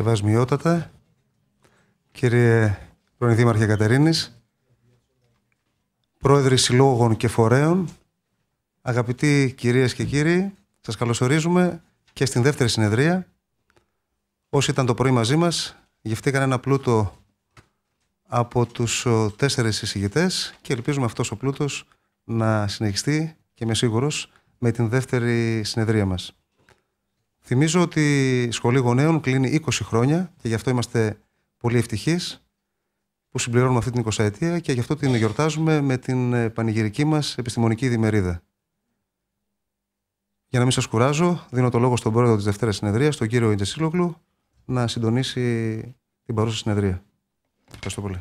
Σεβασμιότατα, κύριε πρώην Δήμαρχε Κατερίνης, πρόεδροι συλλόγων και φορέων, αγαπητοί κυρίες και κύριοι, σας καλωσορίζουμε και στην δεύτερη συνεδρία. Όσοι ήταν το πρωί μαζί μας, γευτήκαν ένα πλούτο από τους τέσσερις εισηγητές και ελπίζουμε αυτός ο πλούτος να συνεχιστεί και με σίγουρος με την δεύτερη συνεδρία μας. Θυμίζω ότι η Σχολή Γονέων κλείνει 20 χρόνια και γι' αυτό είμαστε πολύ ευτυχείς που συμπληρώνουμε αυτή την 20 ετία και γι' αυτό την γιορτάζουμε με την ε, πανηγυρική μας επιστημονική διμερίδα. Για να μην σας κουράζω, δίνω το λόγο στον πρόεδρο της Δευτέρας Συνεδρίας, τον κύριο Ιντζεσίλογλου, να συντονίσει την παρούσα συνεδρία. Ευχαριστώ πολύ.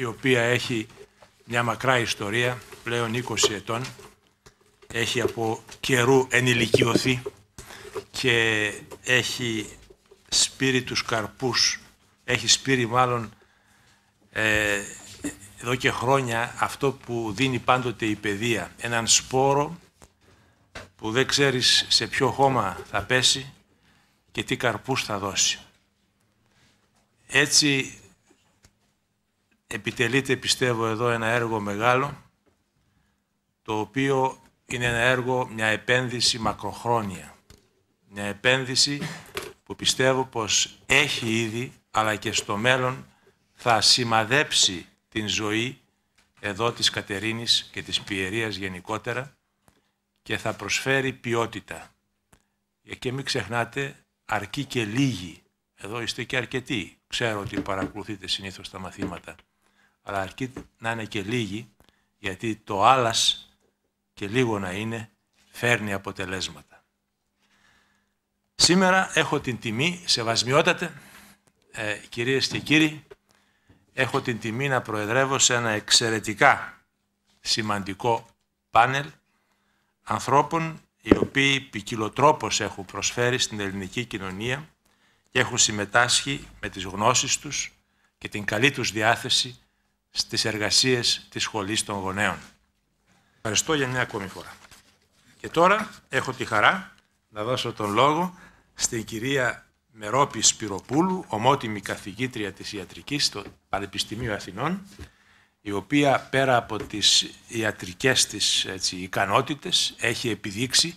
η οποία έχει μια μακρά ιστορία, πλέον 20 ετών, έχει από καιρού ενηλικιωθεί και έχει σπείρει τους καρπούς, έχει σπείρει μάλλον ε, εδώ και χρόνια αυτό που δίνει πάντοτε η παιδεία, έναν σπόρο που δεν ξέρεις σε ποιο χώμα θα πέσει και τι καρπούς θα δώσει. Έτσι επιτελείται πιστεύω εδώ ένα έργο μεγάλο, το οποίο είναι ένα έργο, μια επένδυση μακροχρόνια. Μια επένδυση που πιστεύω πως έχει ήδη, αλλά και στο μέλλον θα σημαδέψει την ζωή εδώ της Κατερίνης και της Πιερίας γενικότερα και θα προσφέρει ποιότητα. Και μην ξεχνάτε, αρκεί και λίγοι. Εδώ είστε και αρκετοί. Ξέρω ότι παρακολουθείτε συνήθως τα μαθήματα αλλά αρκεί να είναι και λίγοι, γιατί το άλλας και λίγο να είναι φέρνει αποτελέσματα. Σήμερα έχω την τιμή, σεβασμιότατε, ε, κυρίες και κύριοι, έχω την τιμή να προεδρεύω σε ένα εξαιρετικά σημαντικό πάνελ ανθρώπων οι οποίοι ποικιλοτρόπως έχουν προσφέρει στην ελληνική κοινωνία και έχουν συμμετάσχει με τις γνώσεις τους και την καλή τους διάθεση στις εργασίες της σχολής των γονέων. Ευχαριστώ για μια ακόμη φορά. Και τώρα έχω τη χαρά να δώσω τον λόγο στην κυρία Μερόπη Σπυροπούλου, ομότιμη καθηγήτρια της ιατρικής στο Πανεπιστημίο Αθηνών, η οποία πέρα από τις ιατρικές της έτσι, ικανότητες έχει επιδείξει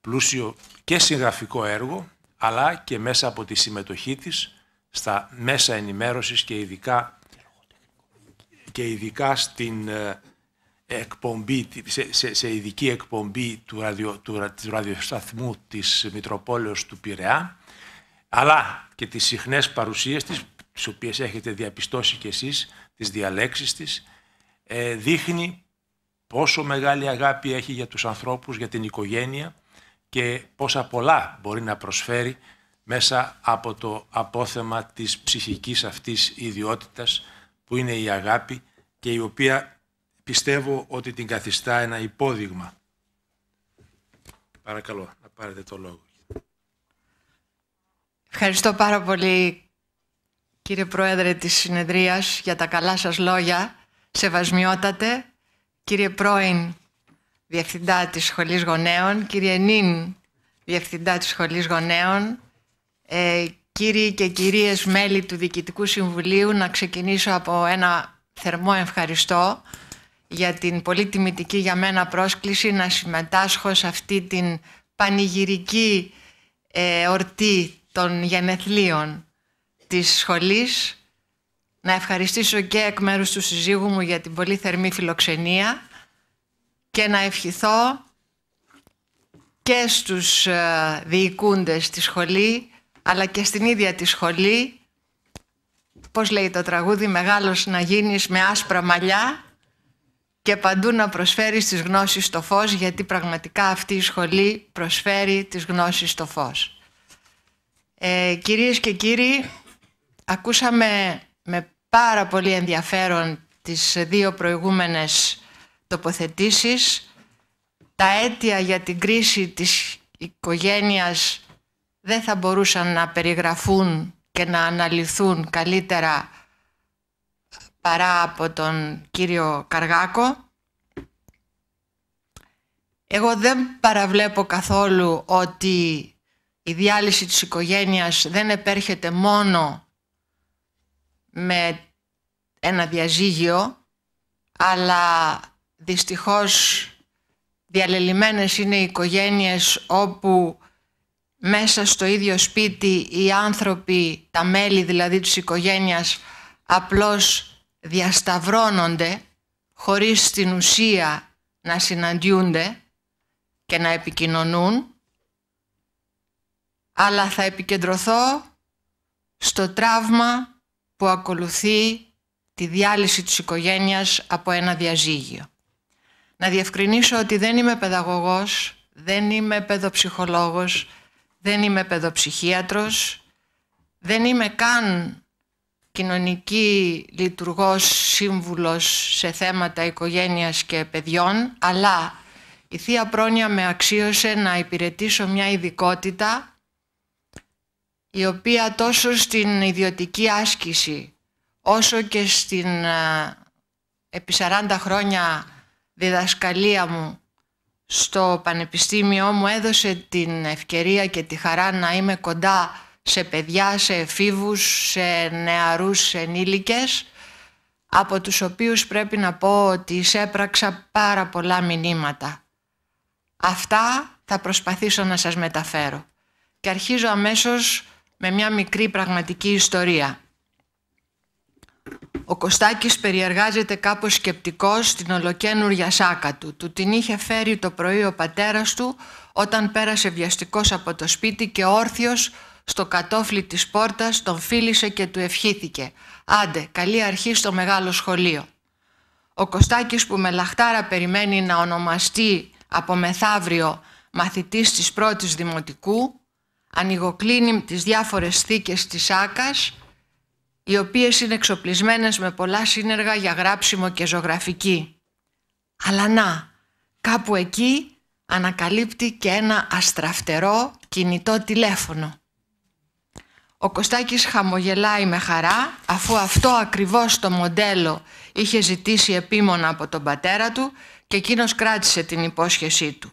πλούσιο και συγγραφικό έργο, αλλά και μέσα από τη συμμετοχή της στα μέσα ενημέρωσης και ειδικά και ειδικά στην ε, εκπομπή, σε, σε, σε ειδική εκπομπή του, ραδιο, του, του ραδιοσταθμού της Μητροπόλεως του Πειραιά, αλλά και τις συχνές παρουσίες της, τις οποίες έχετε διαπιστώσει κι εσείς, τις διαλέξεις της, ε, δείχνει πόσο μεγάλη αγάπη έχει για τους ανθρώπους, για την οικογένεια και πόσα πολλά μπορεί να προσφέρει μέσα από το απόθεμα της ψυχικής αυτής ιδιότητας που είναι η αγάπη και η οποία πιστεύω ότι την καθιστά ένα υπόδειγμα. Παρακαλώ, να πάρετε το λόγο. Ευχαριστώ πάρα πολύ, κύριε Πρόεδρε της Συνεδρίας, για τα καλά σας λόγια. Σεβασμιότατε, κύριε Πρόιν, Διευθυντά της Σχολής Γονέων, κύριε Νίν Διευθυντά της Σχολής Γονέων, ε, Κύριοι και κυρίες μέλη του Διοικητικού Συμβουλίου, να ξεκινήσω από ένα θερμό ευχαριστώ για την πολύ τιμητική για μένα πρόσκληση να συμμετάσχω σε αυτή την πανηγυρική ε, ορτή των γενεθλίων της σχολής. Να ευχαριστήσω και εκ μέρους του συζύγου μου για την πολύ θερμή φιλοξενία και να ευχηθώ και στους ε, διοικούντες της σχολή αλλά και στην ίδια τη σχολή. Πώς λέει το τραγούδι, μεγάλος να γίνεις με άσπρα μαλλιά και παντού να προσφέρεις τις γνώσεις στο φως, γιατί πραγματικά αυτή η σχολή προσφέρει τις γνώσεις στο φως. Ε, κυρίες και κύριοι, ακούσαμε με πάρα πολύ ενδιαφέρον τις δύο προηγούμενες τοποθετήσεις, τα αίτια για την κρίση της οικογένειας δεν θα μπορούσαν να περιγραφούν και να αναλυθούν καλύτερα παρά από τον κύριο Καργάκο. Εγώ δεν παραβλέπω καθόλου ότι η διάλυση της οικογένειας δεν επέρχεται μόνο με ένα διαζύγιο, αλλά δυστυχώς διαλελειμμένες είναι οι οικογένειες όπου μέσα στο ίδιο σπίτι οι άνθρωποι, τα μέλη δηλαδή της οικογένειας, απλώς διασταυρώνονται χωρίς στην ουσία να συναντιούνται και να επικοινωνούν, αλλά θα επικεντρωθώ στο τραύμα που ακολουθεί τη διάλυση της οικογένειας από ένα διαζύγιο. Να διευκρινίσω ότι δεν είμαι παιδαγωγός, δεν είμαι παιδοψυχολόγος, δεν είμαι παιδοψυχίατρος, δεν είμαι καν κοινωνική λειτουργός σύμβουλος σε θέματα οικογένειας και παιδιών, αλλά η Θεία Πρόνοια με αξίωσε να υπηρετήσω μια ειδικότητα η οποία τόσο στην ιδιωτική άσκηση όσο και στην ε, επί 40 χρόνια διδασκαλία μου στο πανεπιστήμιο μου έδωσε την ευκαιρία και τη χαρά να είμαι κοντά σε παιδιά, σε εφήβους, σε νεαρούς σε ενήλικες από τους οποίους πρέπει να πω ότι εισέπραξα πάρα πολλά μηνύματα. Αυτά θα προσπαθήσω να σας μεταφέρω. Και αρχίζω αμέσως με μια μικρή πραγματική ιστορία. Ο Κωστάκης περιεργάζεται κάπως σκεπτικός στην ολοκένουργια σάκα του. Του την είχε φέρει το πρωί ο πατέρας του όταν πέρασε βιαστικός από το σπίτι και όρθιος στο κατόφλι της πόρτας τον φίλησε και του ευχήθηκε. Άντε, καλή αρχή στο μεγάλο σχολείο. Ο Κωστάκης που με λαχτάρα περιμένει να ονομαστεί από μεθαύριο μαθητής της πρώτης δημοτικού, ανοιγοκλίνει τις διάφορες θήκες της Άκας οι οποίες είναι εξοπλισμένες με πολλά σύνεργα για γράψιμο και ζωγραφική. Αλλά να, κάπου εκεί ανακαλύπτει και ένα αστραφτερό κινητό τηλέφωνο. Ο Κωστάκης χαμογελάει με χαρά αφού αυτό ακριβώς το μοντέλο είχε ζητήσει επίμονα από τον πατέρα του και εκείνος κράτησε την υπόσχεσή του.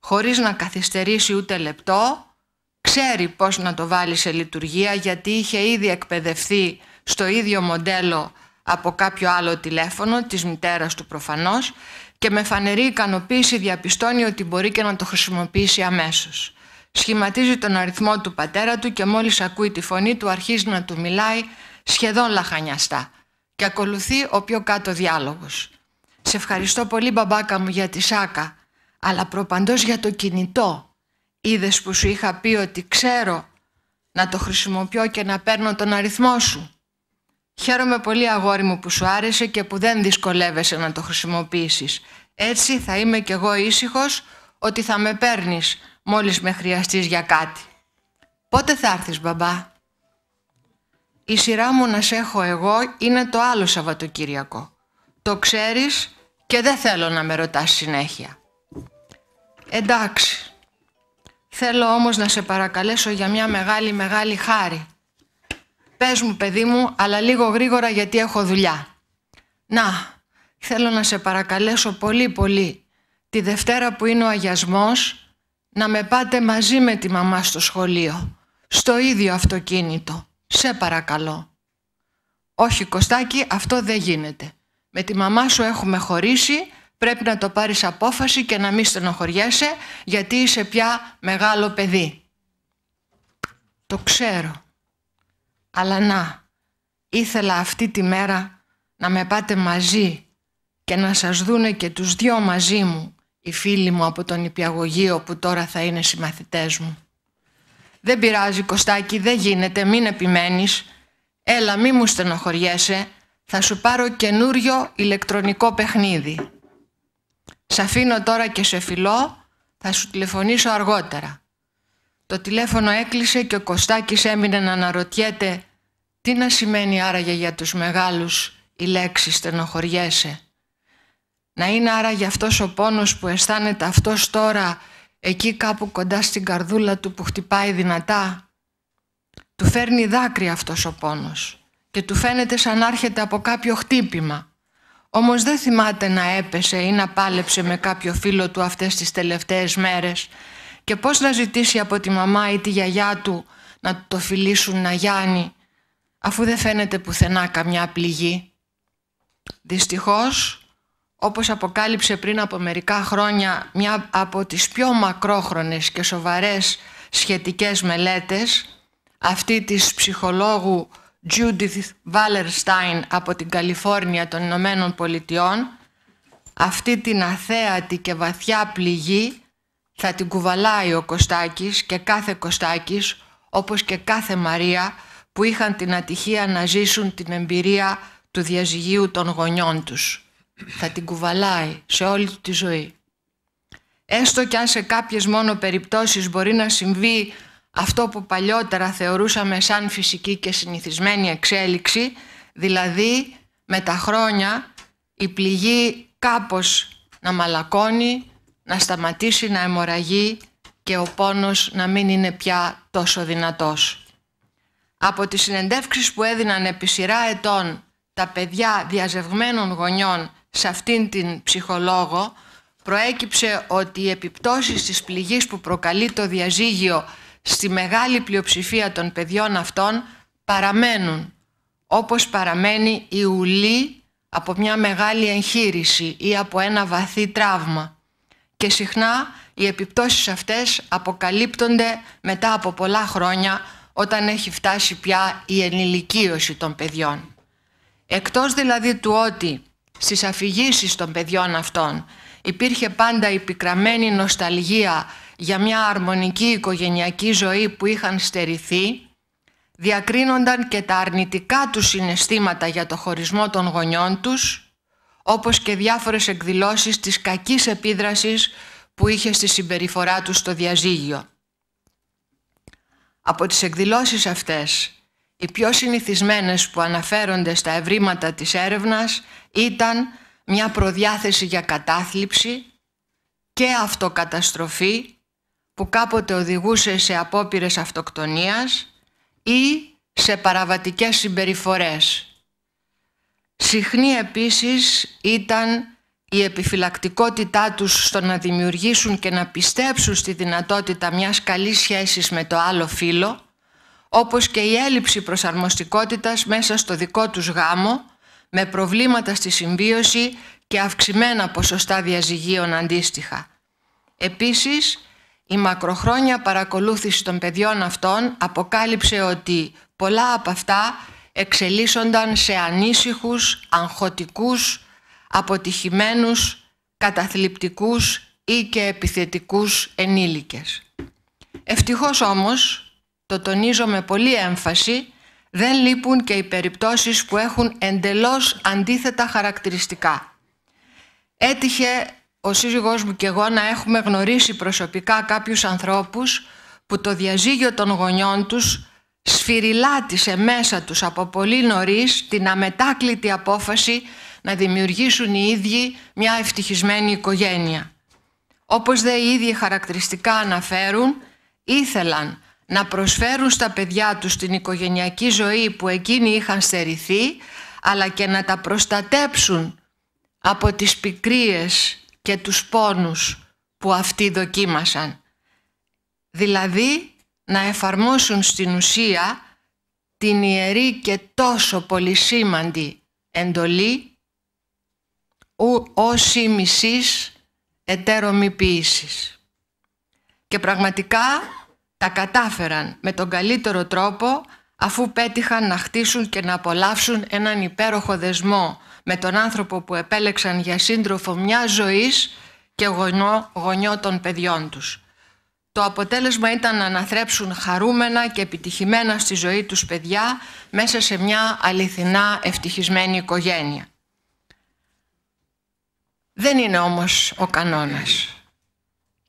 Χωρίς να καθυστερήσει ούτε λεπτό, ξέρει πώς να το βάλει σε λειτουργία γιατί είχε ήδη εκπαιδευτεί στο ίδιο μοντέλο από κάποιο άλλο τηλέφωνο, της μητέρας του προφανώς και με φανερή ικανοποίηση διαπιστώνει ότι μπορεί και να το χρησιμοποιήσει αμέσως. Σχηματίζει τον αριθμό του πατέρα του και μόλις ακούει τη φωνή του αρχίζει να του μιλάει σχεδόν λαχανιαστά και ακολουθεί ο πιο κάτω διάλογος. «Σε ευχαριστώ πολύ μπαμπάκα μου για τη σάκα, αλλά προπαντός για το κινητό Είδες που σου είχα πει ότι ξέρω να το χρησιμοποιώ και να παίρνω τον αριθμό σου. Χαίρομαι πολύ αγόρι μου που σου άρεσε και που δεν δυσκολεύεσαι να το χρησιμοποιήσεις. Έτσι θα είμαι κι εγώ ήσυχος ότι θα με παίρνεις μόλις με χρειαστείς για κάτι. Πότε θα έρθεις μπαμπά. Η σειρά μου να σε έχω εγώ είναι το άλλο Σαββατοκύριακο. Το ξέρεις και δεν θέλω να με ρωτάς συνέχεια. Εντάξει, Θέλω όμως να σε παρακαλέσω για μια μεγάλη μεγάλη χάρη. Πες μου παιδί μου, αλλά λίγο γρήγορα γιατί έχω δουλειά. Να, θέλω να σε παρακαλέσω πολύ πολύ τη Δευτέρα που είναι ο αγιασμός να με πάτε μαζί με τη μαμά στο σχολείο, στο ίδιο αυτοκίνητο. Σε παρακαλώ. Όχι Κωστάκη, αυτό δεν γίνεται. Με τη μαμά σου έχουμε χωρίσει πρέπει να το πάρεις απόφαση και να μην στενοχωριέσαι γιατί είσαι πια μεγάλο παιδί. Το ξέρω. Αλλά να, ήθελα αυτή τη μέρα να με πάτε μαζί και να σας δούνε και τους δυο μαζί μου οι φίλοι μου από τον υπηαγωγείο που τώρα θα είναι συμμαθητές μου. Δεν πειράζει Κωστάκη, δεν γίνεται, μην επιμένεις. Έλα, μη μου στενοχωριέσαι, θα σου πάρω καινούριο ηλεκτρονικό παιχνίδι. Σ' αφήνω τώρα και σε φιλό, θα σου τηλεφωνήσω αργότερα. Το τηλέφωνο έκλεισε και ο Κωστάκης έμεινε να αναρωτιέται τι να σημαίνει άραγε για τους μεγάλους η λέξη στενοχωριέσαι. Να είναι άραγε αυτός ο πόνος που αισθάνεται αυτός τώρα εκεί κάπου κοντά στην καρδούλα του που χτυπάει δυνατά. Του φέρνει δάκρυα αυτός ο πόνος και του φαίνεται σαν άρχεται από κάποιο χτύπημα. Όμως δεν θυμάται να έπεσε ή να πάλεψε με κάποιο φίλο του αυτές τις τελευταίες μέρες και πώς να ζητήσει από τη μαμά ή τη γιαγιά του να το φιλήσουν να γιάνει αφού δεν φαίνεται πουθενά καμιά πληγή. Δυστυχώς, όπως αποκάλυψε πριν από μερικά χρόνια μια από τις πιο μακρόχρονες και σοβαρές σχετικές μελέτες, αυτή της ψυχολόγου Judith Wallerstein από την Καλιφόρνια των Ηνωμένων Πολιτειών αυτή την αθέατη και βαθιά πληγή θα την κουβαλάει ο Κωστάκης και κάθε Κωστάκης όπως και κάθε Μαρία που είχαν την ατυχία να ζήσουν την εμπειρία του διαζυγίου των γονιών τους. Θα την κουβαλάει σε όλη τη ζωή. Έστω κι αν σε κάποιες μόνο περιπτώσεις μπορεί να συμβεί αυτό που παλιότερα θεωρούσαμε σαν φυσική και συνηθισμένη εξέλιξη, δηλαδή με τα χρόνια η πληγή κάπως να μαλακώνει, να σταματήσει να αιμορραγεί και ο πόνος να μην είναι πια τόσο δυνατός. Από τις συνεντεύξεις που έδιναν επί σειρά ετών τα παιδιά διαζευγμένων γονιών σε αυτήν την ψυχολόγο, προέκυψε ότι οι επιπτώσεις της πληγής που προκαλεί το διαζύγιο στη μεγάλη πλειοψηφία των παιδιών αυτών παραμένουν όπως παραμένει η ουλή από μια μεγάλη εγχείρηση ή από ένα βαθύ τραύμα και συχνά οι επιπτώσεις αυτές αποκαλύπτονται μετά από πολλά χρόνια όταν έχει φτάσει πια η ενηλικίωση των παιδιών. Εκτός δηλαδή του ότι στις αφηγήσεις των παιδιών αυτών υπήρχε πάντα η πικραμένη νοσταλγία για μια αρμονική οικογενειακή ζωή που είχαν στερηθεί, διακρίνονταν και τα αρνητικά τους συναισθήματα για το χωρισμό των γονιών τους, όπως και διάφορες εκδηλώσεις της κακής επίδρασης που είχε στη συμπεριφορά τους στο διαζύγιο. Από τις εκδηλώσεις αυτές, οι πιο συνηθισμένες που αναφέρονται στα ευρήματα της έρευνας ήταν μια προδιάθεση για κατάθλιψη και αυτοκαταστροφή που κάποτε οδηγούσε σε απόπειρες αυτοκτονίας ή σε παραβατικές συμπεριφορές. Συχνή επίσης ήταν η επιφυλακτικότητά τους στο να δημιουργήσουν και να πιστέψουν στη δυνατότητα μιας καλής σχέσης με το άλλο φίλο, όπως και η έλλειψη προσαρμοστικότητας μέσα στο δικό τους γάμο, με προβλήματα στη συμβίωση και αυξημένα ποσοστά διαζυγίων αντίστοιχα. Επίσης, η μακροχρόνια παρακολούθηση των παιδιών αυτών αποκάλυψε ότι πολλά από αυτά εξελίσσονταν σε ανήσυχους, αγχωτικούς, αποτυχημένους, καταθλιπτικούς ή και επιθετικούς ενήλικες. Ευτυχώς όμως, το τονίζω με πολλή έμφαση, δεν λείπουν και οι περιπτώσεις που έχουν εντελώς αντίθετα χαρακτηριστικά. Έτυχε ο σύζυγός μου και εγώ να έχουμε γνωρίσει προσωπικά κάποιους ανθρώπους που το διαζύγιο των γονιών τους σφυριλάτησε μέσα τους από πολύ νωρίς την αμετάκλητη απόφαση να δημιουργήσουν οι ίδιοι μια ευτυχισμένη οικογένεια. Όπως δε οι ίδιοι χαρακτηριστικά αναφέρουν, ήθελαν να προσφέρουν στα παιδιά τους την οικογενειακή ζωή που εκείνοι είχαν στερηθεί, αλλά και να τα προστατέψουν από τις πικρίες και τους πόνους που αυτοί δοκίμασαν. Δηλαδή να εφαρμόσουν στην ουσία την ιερή και τόσο πολυσήμαντη εντολή ου ως ημισής Και πραγματικά τα κατάφεραν με τον καλύτερο τρόπο αφού πέτυχαν να χτίσουν και να απολαύσουν έναν υπέροχο δεσμό με τον άνθρωπο που επέλεξαν για σύντροφο μια ζωής και γονιό, των παιδιών τους. Το αποτέλεσμα ήταν να αναθρέψουν χαρούμενα και επιτυχημένα στη ζωή τους παιδιά μέσα σε μια αληθινά ευτυχισμένη οικογένεια. Δεν είναι όμως ο κανόνας.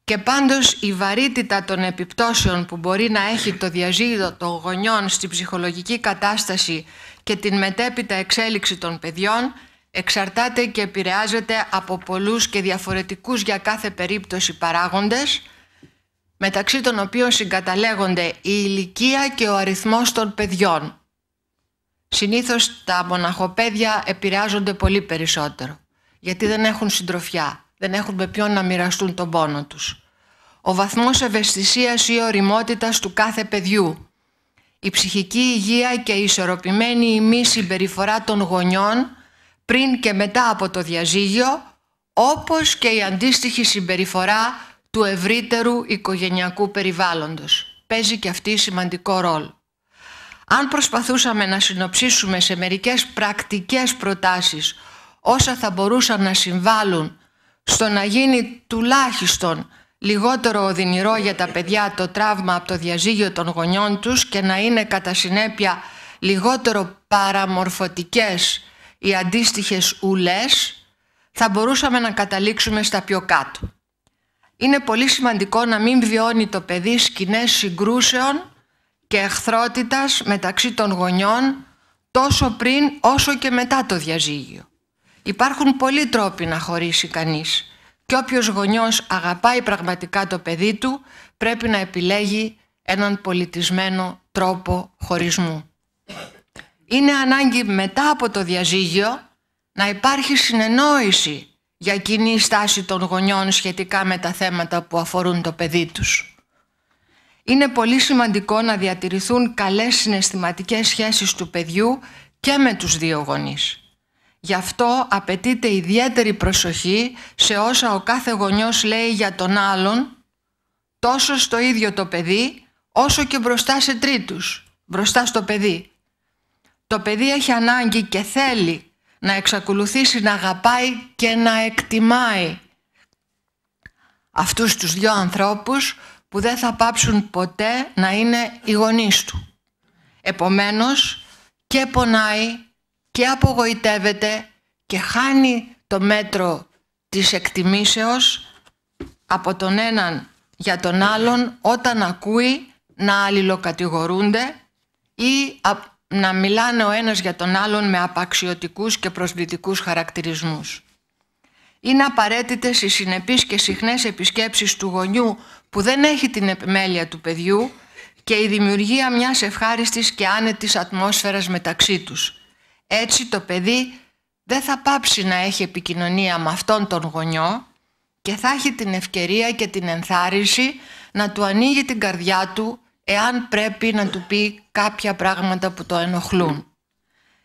Και πάντως η βαρύτητα των επιπτώσεων που μπορεί να έχει το διαζύγιο των γονιών στην ψυχολογική κατάσταση και την μετέπειτα εξέλιξη των παιδιών εξαρτάται και επηρεάζεται από πολλούς και διαφορετικούς για κάθε περίπτωση παράγοντες, μεταξύ των οποίων συγκαταλέγονται η ηλικία και ο αριθμός των παιδιών. Συνήθως τα μοναχοπαίδια επηρεάζονται πολύ περισσότερο, γιατί δεν έχουν συντροφιά, δεν έχουν με ποιον να μοιραστούν τον πόνο τους. Ο βαθμός ευαισθησίας ή οριμότητας του κάθε παιδιού, η ψυχική υγεία και η ισορροπημένη ημί συμπεριφορά των γονιών πριν και μετά από το διαζύγιο, όπως και η αντίστοιχη συμπεριφορά του ευρύτερου οικογενειακού περιβάλλοντος. Παίζει και αυτή σημαντικό ρόλο. Αν προσπαθούσαμε να συνοψίσουμε σε μερικές πρακτικές προτάσεις όσα θα μπορούσαν να συμβάλλουν στο να γίνει τουλάχιστον λιγότερο οδυνηρό για τα παιδιά το τραύμα από το διαζύγιο των γονιών τους και να είναι κατά συνέπεια λιγότερο παραμορφωτικές οι αντίστοιχες ουλές, θα μπορούσαμε να καταλήξουμε στα πιο κάτω. Είναι πολύ σημαντικό να μην βιώνει το παιδί σκηνές συγκρούσεων και εχθρότητας μεταξύ των γονιών τόσο πριν όσο και μετά το διαζύγιο. Υπάρχουν πολλοί τρόποι να χωρίσει κανείς και όποιος γονιός αγαπάει πραγματικά το παιδί του πρέπει να επιλέγει έναν πολιτισμένο τρόπο χωρισμού είναι ανάγκη μετά από το διαζύγιο να υπάρχει συνεννόηση για κοινή στάση των γονιών σχετικά με τα θέματα που αφορούν το παιδί τους. Είναι πολύ σημαντικό να διατηρηθούν καλές συναισθηματικές σχέσεις του παιδιού και με τους δύο γονείς. Γι' αυτό απαιτείται ιδιαίτερη προσοχή σε όσα ο κάθε γονιός λέει για τον άλλον, τόσο στο ίδιο το παιδί, όσο και μπροστά σε τρίτους, μπροστά στο παιδί, το παιδί έχει ανάγκη και θέλει να εξακολουθήσει να αγαπάει και να εκτιμάει αυτούς τους δύο ανθρώπους που δεν θα πάψουν ποτέ να είναι οι γονείς του. Επομένως και πονάει και απογοητεύεται και χάνει το μέτρο της εκτιμήσεως από τον έναν για τον άλλον όταν ακούει να αλληλοκατηγορούνται ή να μιλάνε ο ένας για τον άλλον με απαξιωτικούς και προσβλητικούς χαρακτηρισμούς. Είναι απαραίτητες οι συνεπείς και συχνές επισκέψεις του γονιού που δεν έχει την επιμέλεια του παιδιού και η δημιουργία μιας ευχάριστης και άνετης ατμόσφαιρας μεταξύ τους. Έτσι το παιδί δεν θα πάψει να έχει επικοινωνία με αυτόν τον γονιό και θα έχει την ευκαιρία και την ενθάρρυνση να του ανοίγει την καρδιά του εάν πρέπει να του πει κάποια πράγματα που το ενοχλούν.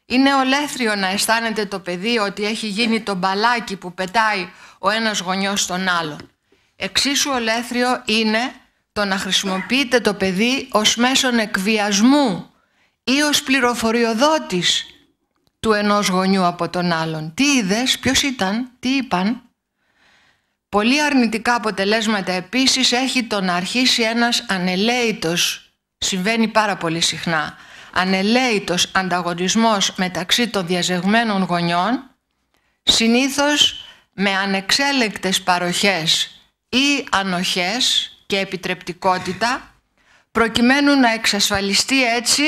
Είναι ολέθριο να αισθάνεται το παιδί ότι έχει γίνει το μπαλάκι που πετάει ο ένας γονιός στον άλλον. Εξίσου ολέθριο είναι το να χρησιμοποιείτε το παιδί ως μέσον εκβιασμού ή ως πληροφοριοδότης του ενός γονιού από τον άλλον. Τι είδες, ποιος ήταν, τι είπαν. Πολύ αρνητικά αποτελέσματα επίσης έχει το να αρχίσει ένας ανελαίητος, συμβαίνει πάρα πολύ συχνά, ανελέητος ανταγωνισμός μεταξύ των διαζεγμένων γονιών, συνήθως με ανεξέλεκτες παροχές ή ανοχές και επιτρεπτικότητα, προκειμένου να εξασφαλιστεί έτσι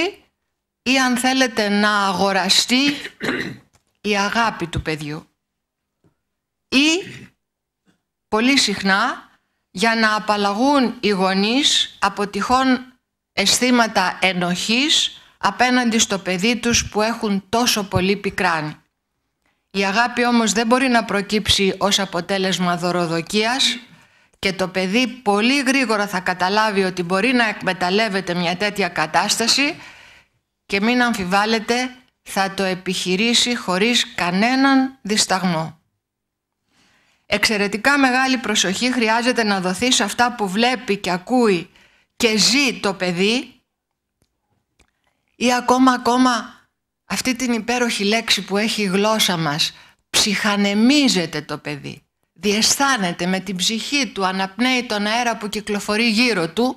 ή αν θέλετε να αγοραστεί η αγάπη του παιδιού ή πολύ συχνά για να απαλλαγούν οι γονείς από τυχόν αισθήματα ενοχής απέναντι στο παιδί τους που έχουν τόσο πολύ πικράν. Η αγάπη όμως δεν μπορεί να προκύψει ως αποτέλεσμα δωροδοκίας και το παιδί πολύ γρήγορα θα καταλάβει ότι μπορεί να εκμεταλλεύεται μια τέτοια κατάσταση και μην αμφιβάλλεται θα το επιχειρήσει χωρίς κανέναν δισταγμό. Εξαιρετικά μεγάλη προσοχή χρειάζεται να δοθεί σε αυτά που βλέπει και ακούει και ζει το παιδί ή ακόμα ακόμα αυτή την υπέροχη λέξη που έχει η γλώσσα μας ψυχανεμίζεται το παιδί διαισθάνεται με την ψυχή του αναπνέει τον αέρα που κυκλοφορεί γύρω του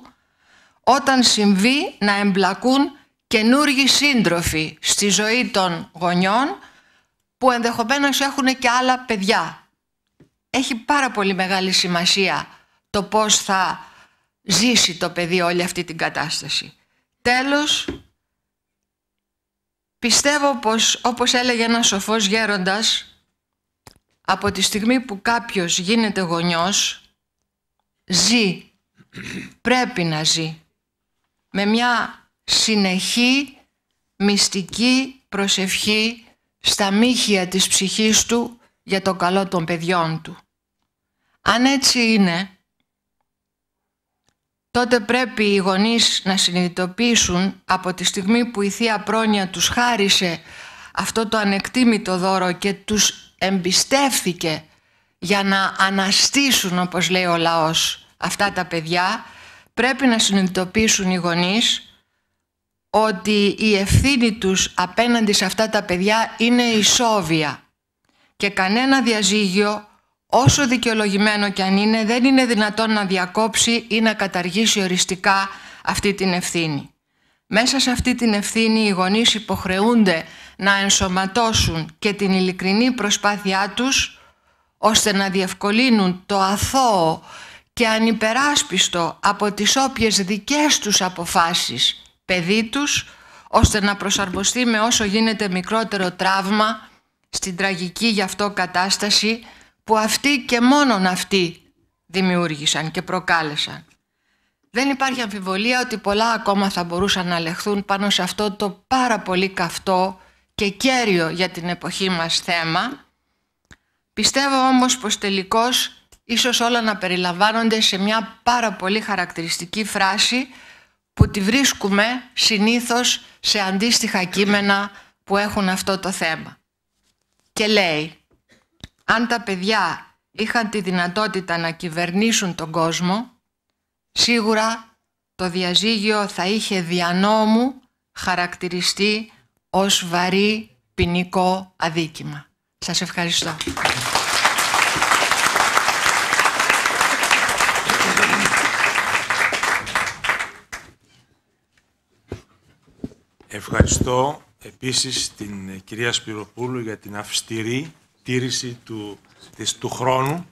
όταν συμβεί να εμπλακούν καινούργιοι σύντροφοι στη ζωή των γονιών που ενδεχομένως έχουν και άλλα παιδιά έχει πάρα πολύ μεγάλη σημασία το πώς θα ζήσει το παιδί όλη αυτή την κατάσταση. Τέλος, πιστεύω πως όπως έλεγε ένας σοφός γέροντας, από τη στιγμή που κάποιος γίνεται γονιός, ζει, πρέπει να ζει, με μια συνεχή μυστική προσευχή στα μύχια της ψυχής του για το καλό των παιδιών του. Αν έτσι είναι, τότε πρέπει οι γονείς να συνειδητοποιήσουν από τη στιγμή που η Θεία Πρόνοια τους χάρισε αυτό το ανεκτήμητο δώρο και τους εμπιστεύθηκε για να αναστήσουν όπως λέει ο λαός αυτά τα παιδιά πρέπει να συνειδητοποιήσουν οι γονείς ότι η ευθύνη τους απέναντι σε αυτά τα παιδιά είναι ισόβια και κανένα διαζύγιο, όσο δικαιολογημένο κι αν είναι, δεν είναι δυνατόν να διακόψει ή να καταργήσει οριστικά αυτή την ευθύνη. Μέσα σε αυτή την ευθύνη οι γονείς υποχρεούνται να ενσωματώσουν και την ειλικρινή προσπάθειά τους ώστε να διευκολύνουν το αθώο και ανυπεράσπιστο από τις όποιες δικές τους αποφάσεις παιδί τους ώστε να προσαρμοστεί με όσο γίνεται μικρότερο τραύμα στην τραγική γι' αυτό κατάσταση που αυτοί και μόνον αυτοί δημιούργησαν και προκάλεσαν. Δεν υπάρχει αμφιβολία ότι πολλά ακόμα θα μπορούσαν να λεχθούν πάνω σε αυτό το πάρα πολύ καυτό και κέριο για την εποχή μας θέμα. Πιστεύω όμως πως τελικώς ίσως όλα να περιλαμβάνονται σε μια πάρα πολύ χαρακτηριστική φράση που τη βρίσκουμε συνήθως σε αντίστοιχα κείμενα που έχουν αυτό το θέμα και λέει αν τα παιδιά είχαν τη δυνατότητα να κυβερνήσουν τον κόσμο σίγουρα το διαζύγιο θα είχε διανόμου χαρακτηριστεί ως βαρύ ποινικό αδίκημα. Σας ευχαριστώ. Ευχαριστώ επίσης την ε, κυρία Σπυροπούλου για την αυστηρή τήρηση του, της, του χρόνου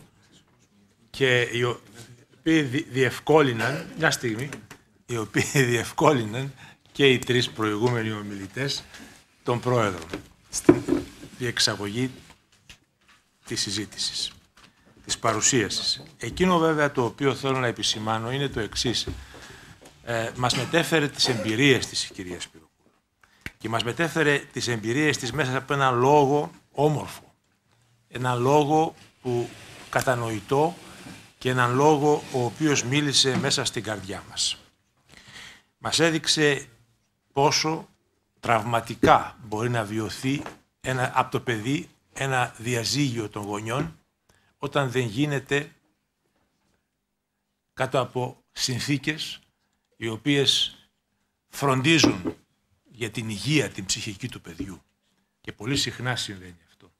και οι οποίοι διευκόλυναν, μια στιγμή, οι οποίοι διευκόλυναν και οι τρεις προηγούμενοι ομιλητές τον Πρόεδρο στην διεξαγωγή της συζήτησης, της παρουσίασης. Εκείνο βέβαια το οποίο θέλω να επισημάνω είναι το εξής. Ε, μας μετέφερε τις εμπειρίες της κυρία Σπυροπούλου και μας μετέφερε τις εμπειρίες της μέσα από έναν λόγο όμορφο. Έναν λόγο που κατανοητό και έναν λόγο ο οποίος μίλησε μέσα στην καρδιά μας. Μας έδειξε πόσο τραυματικά μπορεί να βιωθεί ένα, από το παιδί ένα διαζύγιο των γονιών όταν δεν γίνεται κάτω από συνθήκες οι οποίες φροντίζουν για την υγεία την ψυχική του παιδιού. Και πολύ συχνά συμβαίνει αυτό.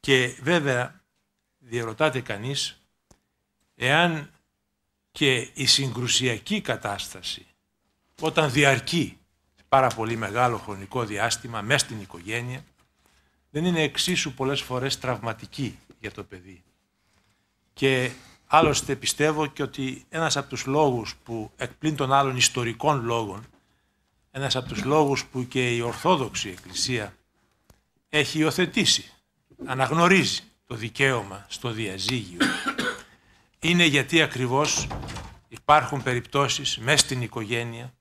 Και βέβαια διερωτάται κανείς εάν και η συγκρουσιακή κατάσταση όταν διαρκεί πάρα πολύ μεγάλο χρονικό διάστημα μέσα στην οικογένεια δεν είναι εξίσου πολλές φορές τραυματική για το παιδί. Και άλλωστε πιστεύω και ότι ένας από τους λόγους που εκπλήν των άλλων ιστορικών λόγων ένας από τους λόγους που και η Ορθόδοξη Εκκλησία έχει υιοθετήσει, αναγνωρίζει το δικαίωμα στο διαζύγιο, είναι γιατί ακριβώς υπάρχουν περιπτώσεις μέσα στην οικογένεια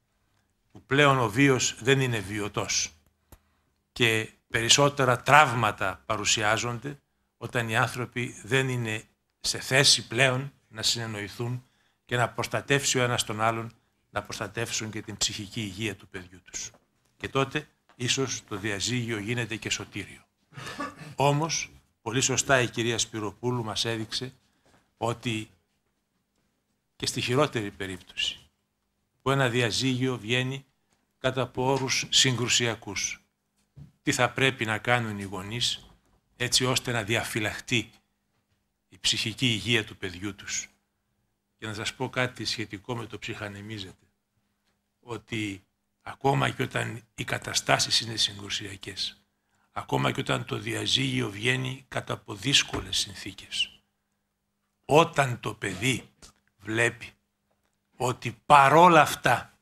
που πλέον ο βίος δεν είναι βιωτός και περισσότερα τραύματα παρουσιάζονται όταν οι άνθρωποι δεν είναι σε θέση πλέον να συνεννοηθούν και να προστατεύσει ο ένας τον άλλον να προστατεύσουν και την ψυχική υγεία του παιδιού τους. Και τότε ίσως το διαζύγιο γίνεται και σωτήριο. Όμως, πολύ σωστά η κυρία Σπυροπούλου μας έδειξε ότι και στη χειρότερη περίπτωση που ένα διαζύγιο βγαίνει κατά από όρους συγκρουσιακούς. Τι θα πρέπει να κάνουν οι γονείς έτσι ώστε να διαφυλαχτεί η ψυχική υγεία του παιδιού τους. Και να σας πω κάτι σχετικό με το ψυχανεμίζεται ότι ακόμα και όταν οι καταστάσεις είναι συγκρουσιακές, ακόμα και όταν το διαζύγιο βγαίνει κατά από δύσκολες συνθήκες, όταν το παιδί βλέπει ότι παρόλα αυτά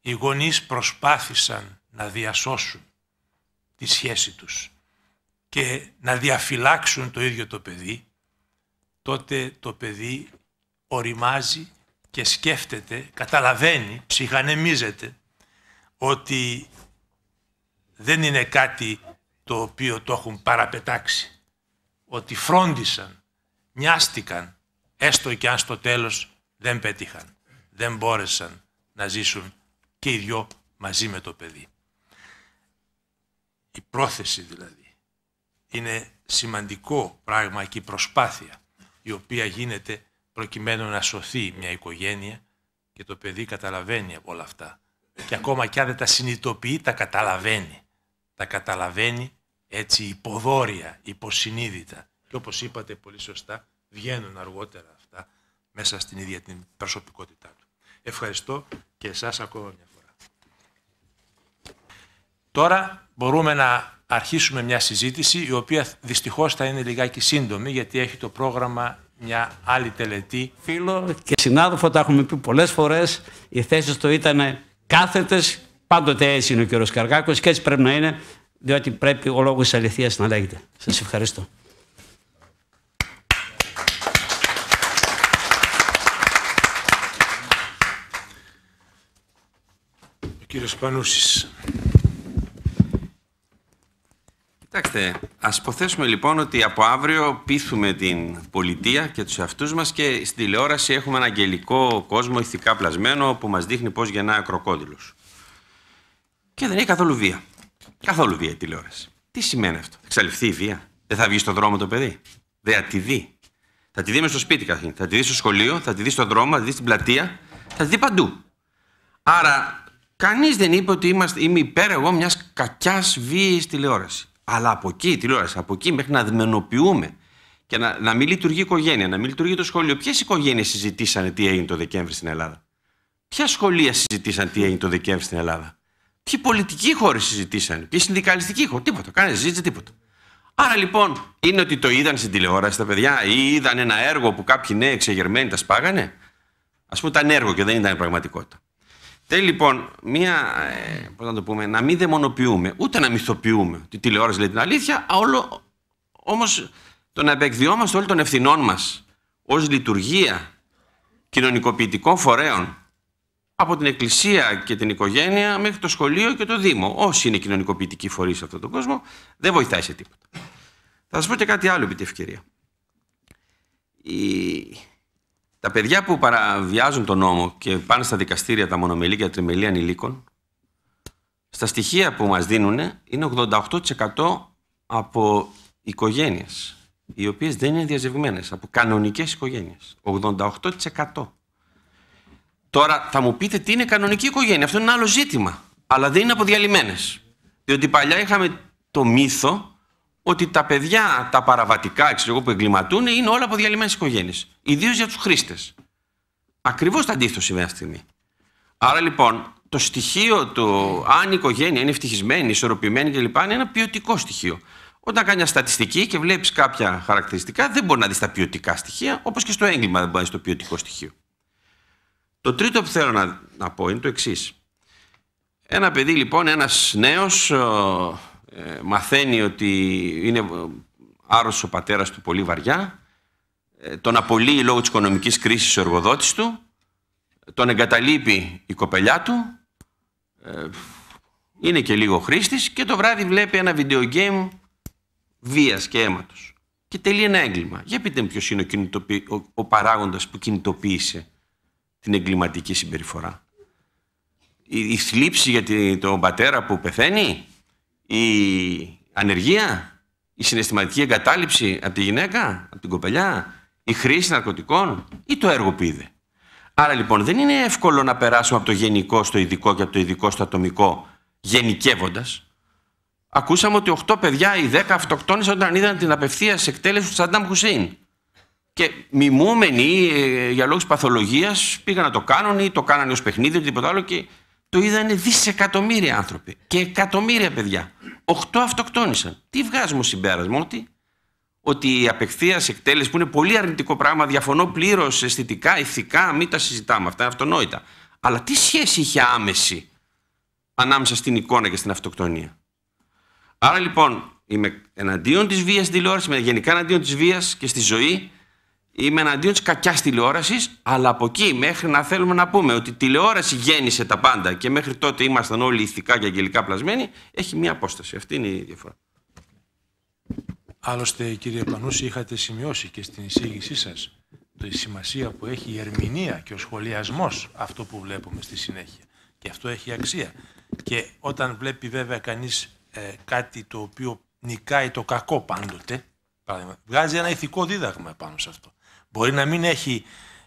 οι γονείς προσπάθησαν να διασώσουν τη σχέση τους και να διαφυλάξουν το ίδιο το παιδί, τότε το παιδί οριμάζει και σκέφτεται, καταλαβαίνει, ψυχανεμίζεται ότι δεν είναι κάτι το οποίο το έχουν παραπετάξει. Ότι φρόντισαν, νοιάστηκαν, έστω και αν στο τέλος δεν πέτυχαν, δεν μπόρεσαν να ζήσουν και οι δυο μαζί με το παιδί. Η πρόθεση δηλαδή είναι σημαντικό πράγμα και η προσπάθεια η οποία γίνεται προκειμένου να σωθεί μια οικογένεια και το παιδί καταλαβαίνει όλα αυτά. Και ακόμα κι αν δεν τα συνειδητοποιεί, τα καταλαβαίνει. Τα καταλαβαίνει έτσι υποδόρια, υποσυνείδητα. Και όπως είπατε πολύ σωστά, βγαίνουν αργότερα αυτά μέσα στην ίδια την προσωπικότητά του. Ευχαριστώ και εσάς ακόμα μια φορά. Τώρα μπορούμε να αρχίσουμε μια συζήτηση, η οποία δυστυχώς θα είναι λιγάκι σύντομη, γιατί έχει το πρόγραμμα μια άλλη τελετή. Φίλο και συνάδελφο, τα έχουμε πει πολλές φορές, οι θέση του ήταν κάθετες, πάντοτε έτσι είναι ο κύριος Καργάκος και έτσι πρέπει να είναι, διότι πρέπει ο λόγος της αληθείας να λέγεται. Σας ευχαριστώ. κύριος Κοιτάξτε, ας υποθέσουμε λοιπόν ότι από αύριο πείθουμε την πολιτεία και τους εαυτούς μας και στην τηλεόραση έχουμε ένα αγγελικό κόσμο ηθικά πλασμένο που μας δείχνει πώς γεννάει κροκόδηλος. Και δεν έχει καθόλου βία. Καθόλου βία η τηλεόραση. Τι σημαίνει αυτό, Θα εξαλειφθεί η βία. Δεν θα βγει στον δρόμο το παιδί. Δεν θα τη δει. Θα τη δει μες στο σπίτι καθήν. Θα τη δει στο σχολείο, θα τη δει στον δρόμο, θα τη δει στην πλατεία. Θα τη δει παντού. Άρα, κανείς δεν είπε ότι είμαι υπέρ εγώ μιας κακιάς βίαιης τηλεόρασης. Αλλά από εκεί, τηλεόραση, από εκεί μέχρι να διμενοποιούμε και να, να μην λειτουργεί η οικογένεια, να μην λειτουργεί το σχολείο. Ποιες οικογένειες συζητήσανε τι έγινε το Δεκέμβρη στην Ελλάδα. Ποια σχολεία συζητήσαν τι έγινε το Δεκέμβρη στην Ελλάδα. Ποιοι πολιτικοί χώροι συζητήσαν. Ποιοι συνδικαλιστικοί χώροι. Τίποτα. Κάνε συζήτηση τίποτα. Άρα λοιπόν είναι ότι το είδαν στην τηλεόραση τα παιδιά ή είδαν ένα έργο που κάποιοι νέοι εξεγερμένοι τα σπάγανε. Ας πούμε ήταν έργο και δεν ήταν πραγματικότητα. Θέλει λοιπόν μία, ε, πώς να το πούμε, να μην δαιμονοποιούμε, ούτε να μυθοποιούμε. Τη τηλεόραση λέει την αλήθεια, όλο, όμως το να επεκδιόμαστε όλων των ευθυνών μας ως λειτουργία κοινωνικοποιητικών φορέων από την εκκλησία και την οικογένεια μέχρι το σχολείο και το Δήμο. Όσοι είναι κοινωνικοποιητικοί φορείς σε αυτόν τον κόσμο, δεν βοηθάει σε τίποτα. Θα σας πω και κάτι άλλο επί τη ευκαιρία. Η... Τα παιδιά που παραβιάζουν τον νόμο και πάνε στα δικαστήρια τα μονομελή και τα τριμελή ανηλίκων, στα στοιχεία που μας δίνουν είναι 88% από οικογένειες, οι οποίες δεν είναι διαζευγμένες, από κανονικές οικογένειες. 88%. Τώρα θα μου πείτε τι είναι κανονική οικογένεια. Αυτό είναι ένα άλλο ζήτημα. Αλλά δεν είναι διαλυμένες, Διότι παλιά είχαμε το μύθο ότι τα παιδιά, τα παραβατικά ξέρω, που εγκληματούν είναι όλα από διαλυμένες οικογένειες. Ιδίως για τους χρήστες. Ακριβώς το αντίθετο σημαίνει αυτή τη στιγμή. Άρα λοιπόν το στοιχείο του αν η οικογένεια είναι ευτυχισμένη, ισορροπημένη κλπ. είναι ένα ποιοτικό στοιχείο. Όταν κάνεις μια στατιστική και βλέπεις κάποια χαρακτηριστικά, δεν μπορεί να δεις τα ποιοτικά στοιχεία, όπως και στο έγκλημα δεν μπορεί να δεις το ποιοτικό στοιχείο. Το τρίτο που θέλω να, να πω είναι το εξής. Ένα παιδί λοιπόν, ένας νέος. Ε, μαθαίνει ότι είναι άρρωστος ο πατέρας του πολύ βαριά, ε, τον απολύει λόγω της οικονομικής κρίσης ο εργοδότης του, τον εγκαταλείπει η κοπελιά του, ε, είναι και λίγο χρήστης και το βράδυ βλέπει ένα βίντεο game βίας και αίματος. Και τελεί ένα έγκλημα. Για πείτε μου είναι ο, κινητοποι... παράγοντας που κινητοποίησε την εγκληματική συμπεριφορά. Η, η θλίψη για τον πατέρα που πεθαίνει, η ανεργία, η συναισθηματική εγκατάλειψη από τη γυναίκα, από την κοπελιά, η χρήση ναρκωτικών ή το έργο που είδε. Άρα λοιπόν δεν είναι εύκολο να περάσουμε από το γενικό στο ειδικό και από το ειδικό στο ατομικό γενικεύοντας. Ακούσαμε ότι 8 παιδιά ή 10 αυτοκτόνησαν όταν είδαν την απευθεία εκτέλεση του Σαντάμ Χουσίν Και μιμούμενοι ε, για λόγους παθολογίας πήγαν να το κάνουν ή το κάνανε ως παιχνίδι ή οτιδήποτε άλλο και το είδανε δισεκατομμύρια άνθρωποι και εκατομμύρια παιδιά. Οχτώ αυτοκτόνησαν. Τι βγάζουμε συμπέρασμα, ότι, ότι η απευθείας εκτέλεση που είναι πολύ αρνητικό πράγμα, διαφωνώ πλήρως αισθητικά, ηθικά, μην τα συζητάμε αυτά, είναι αυτονόητα. Αλλά τι σχέση είχε άμεση ανάμεσα στην εικόνα και στην αυτοκτονία. Άρα λοιπόν είμαι εναντίον της βίας στην τηλεόραση, είμαι γενικά εναντίον της βίας και στη ζωή. Είμαι εναντίον της κακιάς τηλεόρασης, αλλά από εκεί μέχρι να θέλουμε να πούμε ότι η τηλεόραση γέννησε τα πάντα και μέχρι τότε ήμασταν όλοι ηθικά και αγγελικά πλασμένοι, έχει μία απόσταση. Αυτή είναι η διαφορά. Άλλωστε, κύριε Πανούση, είχατε σημειώσει και στην εισήγησή σας τη σημασία που έχει η ερμηνεία και ο σχολιασμός αυτό που βλέπουμε στη συνέχεια. Και αυτό έχει αξία. Και όταν βλέπει βέβαια κανείς ε, κάτι το οποίο νικάει το κακό πάντοτε, βγάζει ένα ηθικό δίδαγμα πάνω σε αυτό. Μπορεί να μην έχει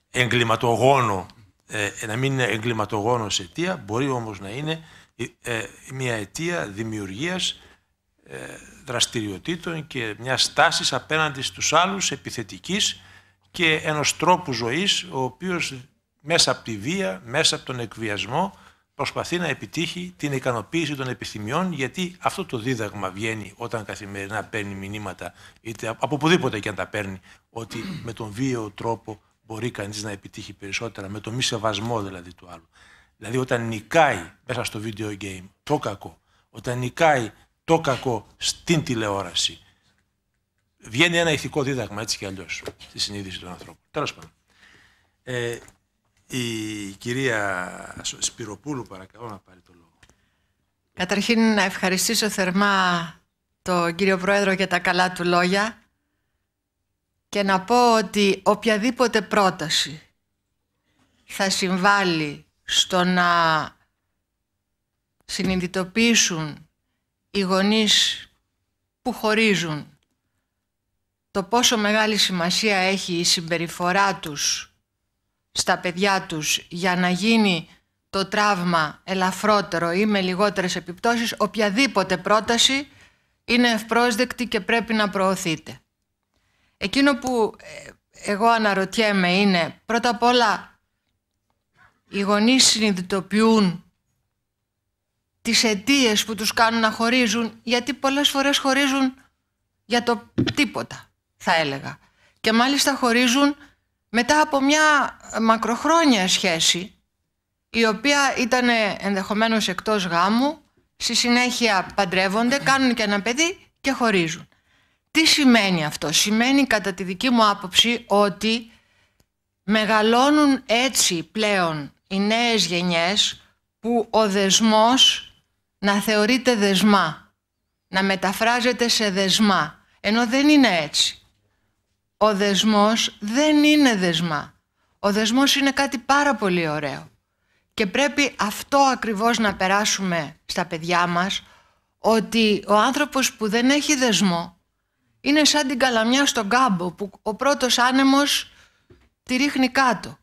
εγκληματογόνο, ε, ε, να μην είναι εγκληματογόνος αιτία, μπορεί όμως να είναι ε, μια αιτία δημιουργίας δραστηριοτήτων και μιας τάση απέναντι στους άλλους επιθετικής και ενός τρόπου ζωής ο οποίος μέσα από τη βία, μέσα από τον εκβιασμό προσπαθεί να επιτύχει την ικανοποίηση των επιστημιών, γιατί αυτό το δίδαγμα βγαίνει όταν καθημερινά παίρνει μηνύματα, είτε από οπουδήποτε και αν τα παίρνει, ότι με τον βίαιο τρόπο μπορεί κανείς να επιτύχει περισσότερα, με το μη σεβασμό δηλαδή του άλλου. Δηλαδή όταν νικάει μέσα στο video game το κακό, όταν νικάει το κακό στην τηλεόραση, βγαίνει ένα ηθικό δίδαγμα έτσι κι αλλιώς, στη συνείδηση των ανθρώπων. Τέλος πάντων. Ε, η κυρία Σπυροπούλου παρακαλώ να πάρει το λόγο. Καταρχήν να ευχαριστήσω θερμά τον κύριο Πρόεδρο για τα καλά του λόγια και να πω ότι οποιαδήποτε πρόταση θα συμβάλλει στο να συνειδητοποιήσουν οι γονείς που χωρίζουν το πόσο μεγάλη σημασία έχει η συμπεριφορά τους στα παιδιά τους για να γίνει το τραύμα ελαφρότερο ή με λιγότερες επιπτώσεις, οποιαδήποτε πρόταση είναι ευπρόσδεκτη και πρέπει να προωθείτε Εκείνο που ε, εγώ αναρωτιέμαι είναι πρώτα απ' όλα οι γονείς συνειδητοποιούν τις αιτίες που τους κάνουν να χωρίζουν γιατί πολλές φορές χωρίζουν για το τίποτα θα έλεγα και μάλιστα χωρίζουν μετά από μια μακροχρόνια σχέση η οποία ήταν ενδεχομένως εκτός γάμου, στη συνέχεια παντρεύονται, κάνουν και ένα παιδί και χωρίζουν. Τι σημαίνει αυτό. Σημαίνει κατά τη δική μου άποψη ότι μεγαλώνουν έτσι πλέον οι νέες γενιές που ο δεσμός να θεωρείται δεσμά, να μεταφράζεται σε δεσμά, ενώ δεν είναι έτσι ο δεσμός δεν είναι δεσμά. Ο δεσμός είναι κάτι πάρα πολύ ωραίο. Και πρέπει αυτό ακριβώς να περάσουμε στα παιδιά μας, ότι ο άνθρωπος που δεν έχει δεσμό είναι σαν την καλαμιά στον κάμπο, που ο πρώτος άνεμος τη ρίχνει κάτω.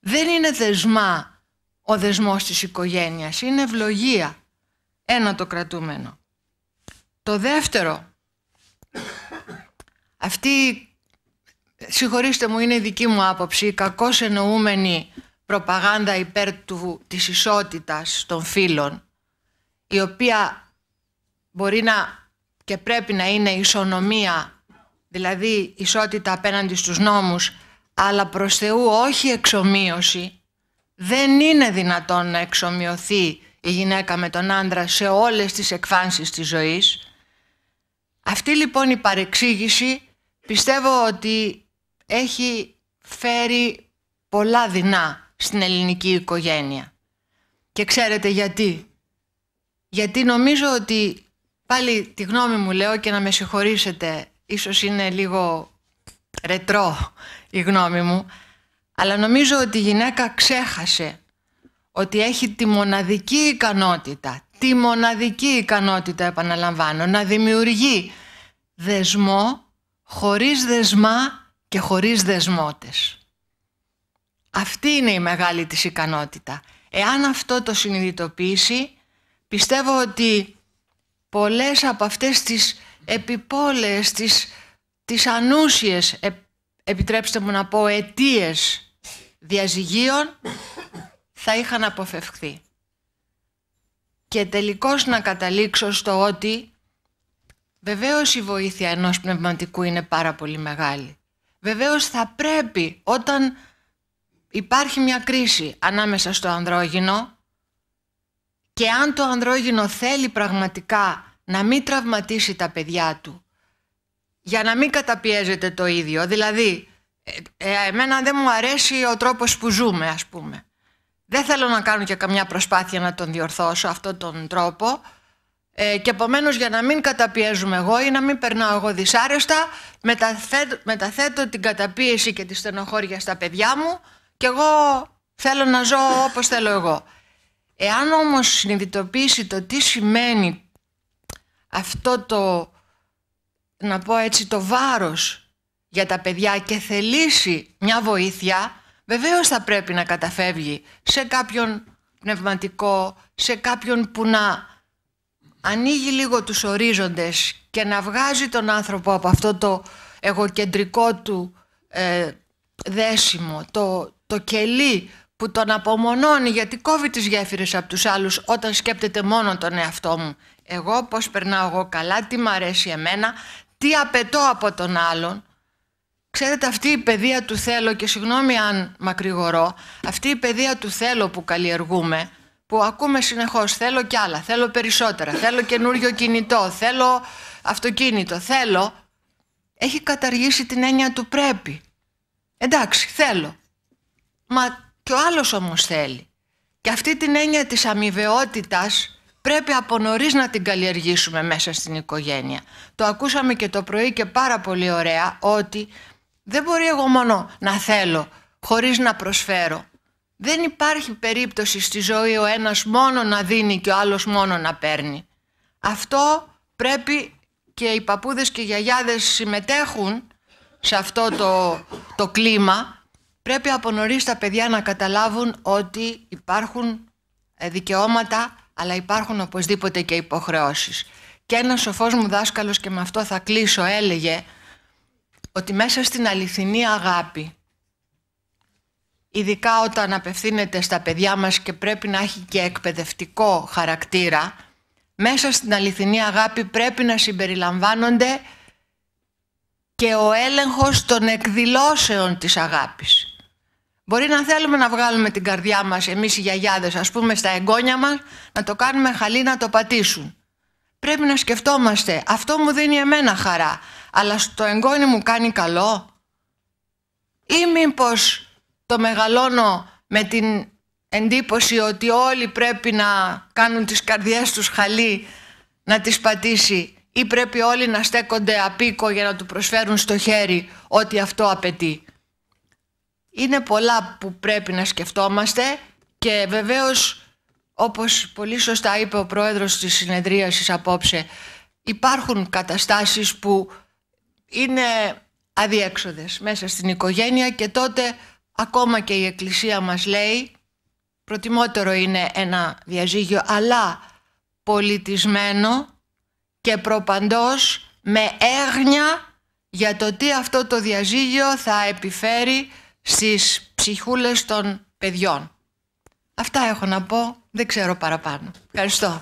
Δεν είναι δεσμά ο δεσμός της οικογένειας, είναι ευλογία. Ένα το κρατούμενο. Το δεύτερο, αυτή η, συγχωρήστε μου, είναι η δική μου άποψη, κακώς εννοούμενη προπαγάνδα υπέρ του, της ισότητας των φύλων, η οποία μπορεί να και πρέπει να είναι ισονομία, δηλαδή ισότητα απέναντι στους νόμους, αλλά προς Θεού όχι εξομοίωση, δεν είναι δυνατόν να εξομοιωθεί η γυναίκα με τον άντρα σε όλες τις εκφάνσεις της ζωής. Αυτή λοιπόν η παρεξήγηση πιστεύω ότι έχει φέρει πολλά δεινά στην ελληνική οικογένεια. Και ξέρετε γιατί. Γιατί νομίζω ότι, πάλι τη γνώμη μου λέω και να με συγχωρήσετε, ίσως είναι λίγο ρετρό η γνώμη μου, αλλά νομίζω ότι η γυναίκα ξέχασε ότι έχει τη μοναδική ικανότητα, τη μοναδική ικανότητα επαναλαμβάνω, να δημιουργεί δεσμό χωρίς δεσμά και χωρίς δεσμότες. Αυτή είναι η μεγάλη της ικανότητα. Εάν αυτό το συνειδητοποιήσει, πιστεύω ότι πολλές από αυτές τις επιπόλες, τις, τις ανούσιες, ε, επιτρέψτε μου να πω, αιτίες διαζυγίων, θα είχαν αποφευχθεί. Και τελικώς να καταλήξω στο ότι βεβαίως η βοήθεια ενός πνευματικού είναι πάρα πολύ μεγάλη. Βεβαίως θα πρέπει όταν υπάρχει μια κρίση ανάμεσα στο ανδρόγυνο και αν το ανδρόγυνο θέλει πραγματικά να μην τραυματίσει τα παιδιά του για να μην καταπιέζεται το ίδιο, δηλαδή ε, ε, εμένα δεν μου αρέσει ο τρόπος που ζούμε ας πούμε. Δεν θέλω να κάνω και καμιά προσπάθεια να τον διορθώσω αυτόν τον τρόπο, ε, και επομένως για να μην καταπιέζουμε εγώ ή να μην περνάω εγώ δυσάρεστα, μεταθέτω, μεταθέτω την καταπίεση και τη στενοχώρια στα παιδιά μου και εγώ θέλω να ζω όπως θέλω εγώ. Εάν όμως συνειδητοποιήσει το τι σημαίνει αυτό το, να πω έτσι, το βάρος για τα παιδιά και θελήσει μια βοήθεια, βεβαίως θα πρέπει να καταφεύγει σε κάποιον πνευματικό, σε κάποιον που να ανοίγει λίγο τους ορίζοντες και να βγάζει τον άνθρωπο από αυτό το εγωκεντρικό του ε, δέσιμο, το, το κελί που τον απομονώνει γιατί κόβει τις γέφυρες από τους άλλους όταν σκέπτεται μόνο τον εαυτό μου. Εγώ πώς περνάω εγώ καλά, τι μ' αρέσει εμένα, τι απαιτώ από τον άλλον. Ξέρετε αυτή η παιδεία του θέλω και συγγνώμη αν μακρηγορώ, αυτή η παιδεία του θέλω που καλλιεργούμε που ακούμε συνεχώς θέλω κι άλλα, θέλω περισσότερα, θέλω καινούριο κινητό, θέλω αυτοκίνητο, θέλω, έχει καταργήσει την έννοια του πρέπει. Εντάξει, θέλω. Μα κι ο άλλος όμως θέλει. Και αυτή την έννοια της αμοιβαιότητας πρέπει από νωρίς να την καλλιεργήσουμε μέσα στην οικογένεια. Το ακούσαμε και το πρωί και πάρα πολύ ωραία ότι δεν μπορεί εγώ μόνο να θέλω χωρίς να προσφέρω. Δεν υπάρχει περίπτωση στη ζωή ο ένας μόνο να δίνει και ο άλλος μόνο να παίρνει. Αυτό πρέπει και οι παππούδες και οι γιαγιάδες συμμετέχουν σε αυτό το, το κλίμα. Πρέπει από νωρίς τα παιδιά να καταλάβουν ότι υπάρχουν ε, δικαιώματα αλλά υπάρχουν οπωσδήποτε και υποχρεώσεις. Και ένας σοφός μου δάσκαλος και με αυτό θα κλείσω έλεγε ότι μέσα στην αληθινή αγάπη ειδικά όταν απευθύνεται στα παιδιά μας και πρέπει να έχει και εκπαιδευτικό χαρακτήρα, μέσα στην αληθινή αγάπη πρέπει να συμπεριλαμβάνονται και ο έλεγχος των εκδηλώσεων της αγάπης. Μπορεί να θέλουμε να βγάλουμε την καρδιά μας εμείς οι γιαγιάδες ας πούμε στα εγγόνια μας να το κάνουμε χαλίνα να το πατήσουν. Πρέπει να σκεφτόμαστε αυτό μου δίνει εμένα χαρά αλλά στο εγγόνι μου κάνει καλό ή μήπως το μεγαλώνω με την εντύπωση ότι όλοι πρέπει να κάνουν τις καρδιές τους χαλή να τις πατήσει ή πρέπει όλοι να στέκονται απίκο για να του προσφέρουν στο χέρι ό,τι αυτό απαιτεί. Είναι πολλά που πρέπει να σκεφτόμαστε και βεβαίως όπως πολύ σωστά είπε ο πρόεδρος της συνεδρίασης απόψε υπάρχουν καταστάσεις που είναι αδιέξοδες μέσα στην οικογένεια και τότε ακόμα και η Εκκλησία μας λέει προτιμότερο είναι ένα διαζύγιο αλλά πολιτισμένο και προπαντός με έγνοια για το τι αυτό το διαζύγιο θα επιφέρει στις ψυχούλες των παιδιών. Αυτά έχω να πω, δεν ξέρω παραπάνω. Ευχαριστώ.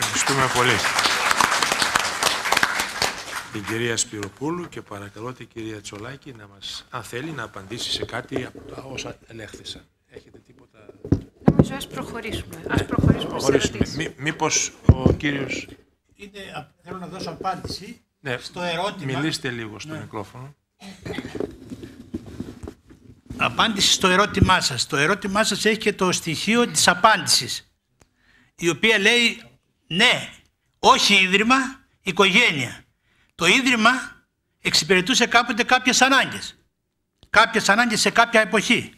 Ευχαριστούμε πολύ την κυρία Σπυροπούλου και παρακαλώ την κυρία Τσολάκη να μας, αν θέλει, να απαντήσει σε κάτι από τα όσα ελέγχθησαν. Έχετε τίποτα... Νομίζω ας προχωρήσουμε. Ας ναι, προχωρήσουμε, Μήπως ο κύριος... Είναι, θέλω να δώσω απάντηση ναι. στο ερώτημα... Μιλήστε λίγο στο ναι. μικρόφωνο. Απάντηση στο ερώτημά σας. Το ερώτημά σας έχει και το στοιχείο της απάντησης, η οποία λέει ναι, όχι ίδρυμα, οικογένεια. Το Ίδρυμα εξυπηρετούσε κάποτε κάποιες ανάγκες. Κάποιες ανάγκες σε κάποια εποχή.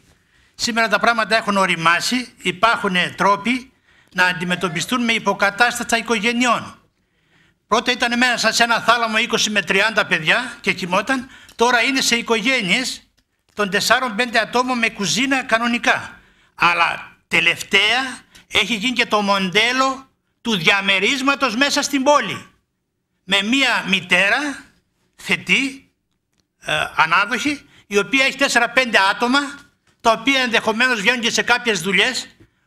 Σήμερα τα πράγματα έχουν οριμάσει, υπάρχουν τρόποι να αντιμετωπιστούν με υποκατάστατα οικογενειών. Πρώτα ήταν μέσα σε ένα θάλαμο 20 με 30 παιδιά και κοιμόταν, τώρα είναι σε οικογένειες των 4-5 ατόμων με κουζίνα κανονικά. Αλλά τελευταία έχει γίνει και το μοντέλο του διαμερίσματος μέσα στην πόλη με μία μητέρα θετή, ε, ανάδοχη, η οποία έχει 4-5 άτομα, τα οποία ενδεχομένως βγαίνουν και σε κάποιες δουλειές,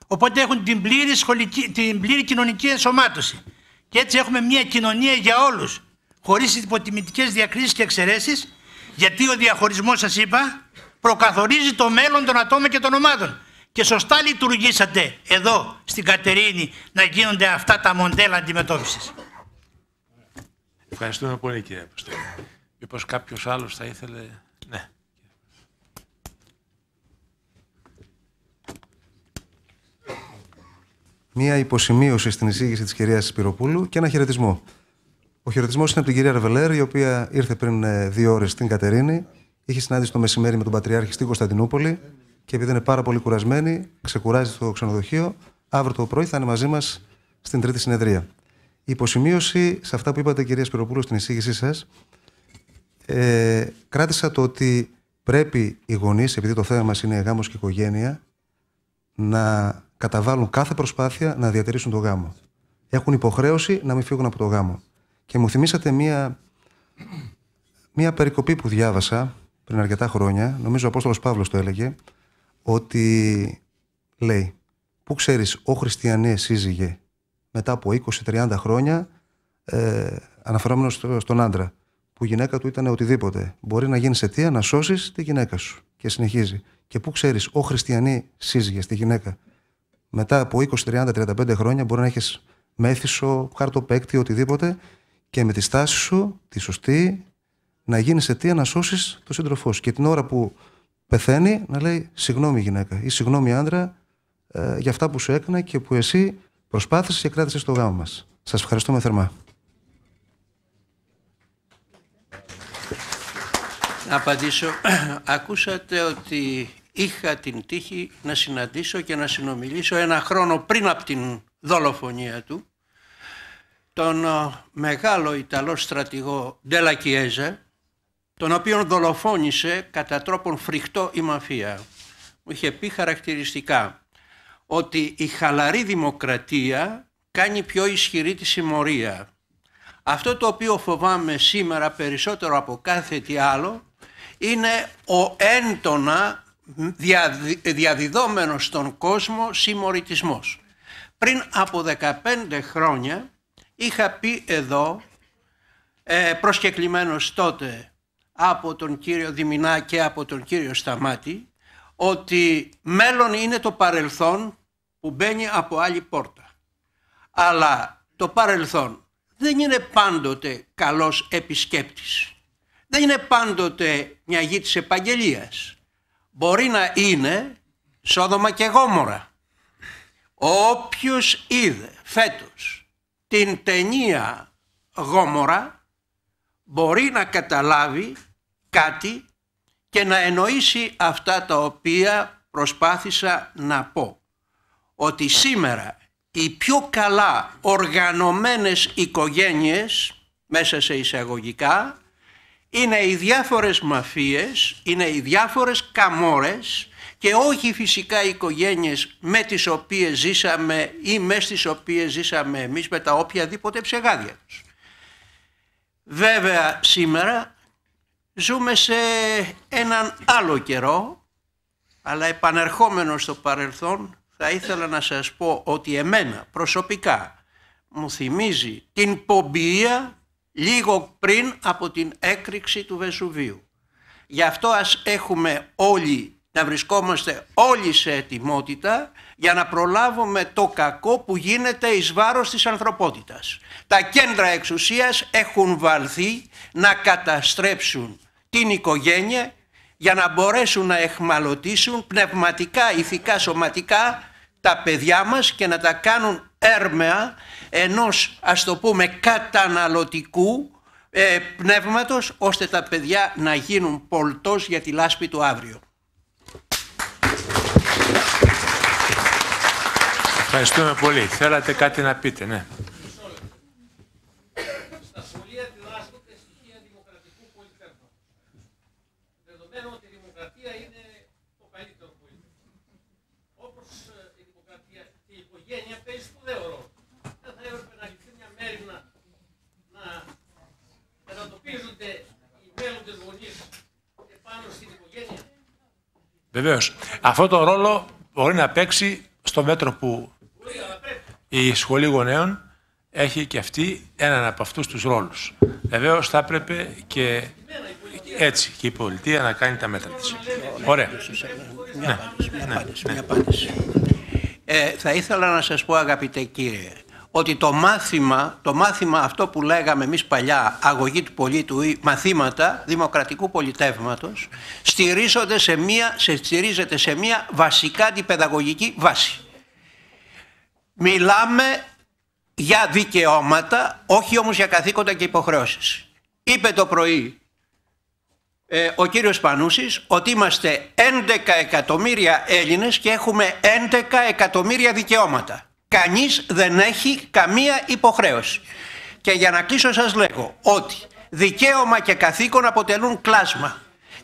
οπότε έχουν την πλήρη, σχολική, την πλήρη κοινωνική ενσωμάτωση. Και έτσι έχουμε μια κοινωνία για όλους, χωρίς υποτιμητικές διακρίσεις και εξαιρέσεις, γιατί ο διαχωρισμός, σας είπα, προκαθορίζει το μέλλον των ατόμων και των ομάδων. Και σωστά λειτουργήσατε εδώ στην Κατερίνη να γίνονται αυτά τα μοντέλα αντιμετώπισης. Ευχαριστούμε πολύ, κύριε Αποστόλη. Μήπως κάποιος άλλος θα ήθελε. Ναι. Μία υποσημείωση στην εισήγηση της κυρίας Σπυροπούλου και ένα χαιρετισμό. Ο χαιρετισμός είναι από την κυρία Ρεβελέρ, η οποία ήρθε πριν ε, δύο ώρες στην Κατερίνη. Είχε συνάντηση το μεσημέρι με τον Πατριάρχη στην Κωνσταντινούπολη και επειδή είναι πάρα πολύ κουρασμένη, ξεκουράζει στο ξενοδοχείο. Αύριο το πρωί θα είναι μαζί μας στην τρίτη συνεδρία. Υποσημείωση σε αυτά που είπατε, κυρία Σπυροπούλου, στην εισήγησή σας. Ε, κράτησα το ότι πρέπει οι γονείς, επειδή το θέμα μας είναι γάμος και οικογένεια, να καταβάλουν κάθε προσπάθεια να διατηρήσουν το γάμο. Έχουν υποχρέωση να μην φύγουν από το γάμο. Και μου θυμήσατε μία, μία περικοπή που διάβασα πριν αρκετά χρόνια, νομίζω ο Απόστολος Παύλος το έλεγε, ότι λέει, πού ξέρεις, ο Χριστιανές σύζυγε, μετά από 20-30 χρόνια ε, αναφερόμενος στον άντρα. Που η γυναίκα του ήταν οτιδήποτε. Μπορεί να γίνεις αιτία να σώσεις τη γυναίκα σου. Και συνεχίζει. Και πού ξέρεις, ο χριστιανή σύζυγες τη γυναίκα. Μετά από 20-30-35 χρόνια μπορεί να έχεις μέθησο, παίκτη οτιδήποτε και με τη στάση σου, τη σωστή, να γίνεις αιτία να σώσεις το σύντροφό σου. Και την ώρα που πεθαίνει, να λέει συγγνώμη γυναίκα ή συγγνώμη άντρα ε, για αυτά που σου έκανα και που εσύ Προσπάθησε και κράτησε το γάμο μας. Σας ευχαριστούμε θερμά. Να απαντήσω. Ακούσατε ότι είχα την τύχη να συναντήσω και να συνομιλήσω ένα χρόνο πριν από την δολοφονία του τον ε, μεγάλο Ιταλό στρατηγό Ντέλα τον οποίον δολοφόνησε κατά τρόπον φρικτό η μαφία. Μου είχε πει χαρακτηριστικά ότι η χαλαρή δημοκρατία κάνει πιο ισχυρή τη συμμορία. Αυτό το οποίο φοβάμαι σήμερα περισσότερο από κάθε τι άλλο είναι ο έντονα διαδιδόμενος στον κόσμο συμμοριτισμός. Πριν από 15 χρόνια είχα πει εδώ ε, προσκεκλημένος τότε από τον κύριο Δημινά και από τον κύριο Σταμάτη ότι μέλλον είναι το παρελθόν που μπαίνει από άλλη πόρτα. Αλλά το παρελθόν δεν είναι πάντοτε καλός επισκέπτης. Δεν είναι πάντοτε μια γη της επαγγελίας. Μπορεί να είναι Σόδομα και Γόμορα. Όποιος είδε φέτος την ταινία Γόμορα μπορεί να καταλάβει κάτι και να εννοήσει αυτά τα οποία προσπάθησα να πω ότι σήμερα οι πιο καλά οργανωμένες οικογένειες μέσα σε εισαγωγικά είναι οι διάφορες μαφίες, είναι οι διάφορες καμόρες και όχι φυσικά οι οικογένειες με τις οποίες ζήσαμε ή μες τις οποίες ζήσαμε εμείς με τα οποιαδήποτε ψεγάδια τους. Βέβαια σήμερα ζούμε σε έναν άλλο καιρό αλλά επανερχόμενο στο παρελθόν θα ήθελα να σας πω ότι εμένα προσωπικά μου θυμίζει την πομπία λίγο πριν από την έκρηξη του Βεσουβίου. Γι' αυτό ας έχουμε όλοι να βρισκόμαστε όλοι σε ετοιμότητα για να προλάβουμε το κακό που γίνεται εις βάρος της ανθρωπότητας. Τα κέντρα εξουσίας έχουν βαλθεί να καταστρέψουν την οικογένεια για να μπορέσουν να εχμαλωτήσουν πνευματικά, ηθικά, σωματικά τα παιδιά μας και να τα κάνουν έρμεα ενός ας το πούμε καταναλωτικού ε, πνεύματος ώστε τα παιδιά να γίνουν πολτός για τη λάσπη του αύριο. Ευχαριστούμε πολύ. Θέλατε κάτι να πείτε, ναι. Βεβαίως. Αυτό το ρόλο μπορεί να παίξει στο μέτρο που η σχολή γονέων έχει και αυτή έναν από αυτούς τους ρόλους. Βεβαίως θα έπρεπε και έτσι και η πολιτεία να κάνει τα μέτρα της. Ωραία. Μια απάντηση. Ε, θα ήθελα να σας πω αγαπητέ κύριε, ότι το μάθημα, το μάθημα αυτό που λέγαμε εμείς παλιά αγωγή του πολίτου ή μαθήματα δημοκρατικού πολιτεύματος στηρίζονται σε μία, σε, στηρίζεται σε μία βασικά αντιπαιδαγωγική βάση. Μιλάμε για δικαιώματα, όχι όμως για καθήκοντα και υποχρεώσεις. Είπε το πρωί ε, ο κύριος Πανούσης ότι είμαστε 11 εκατομμύρια Έλληνες και έχουμε 11 εκατομμύρια δικαιώματα. Κανείς δεν έχει καμία υποχρέωση. Και για να κλείσω σας λέγω ότι δικαίωμα και καθήκον αποτελούν κλάσμα.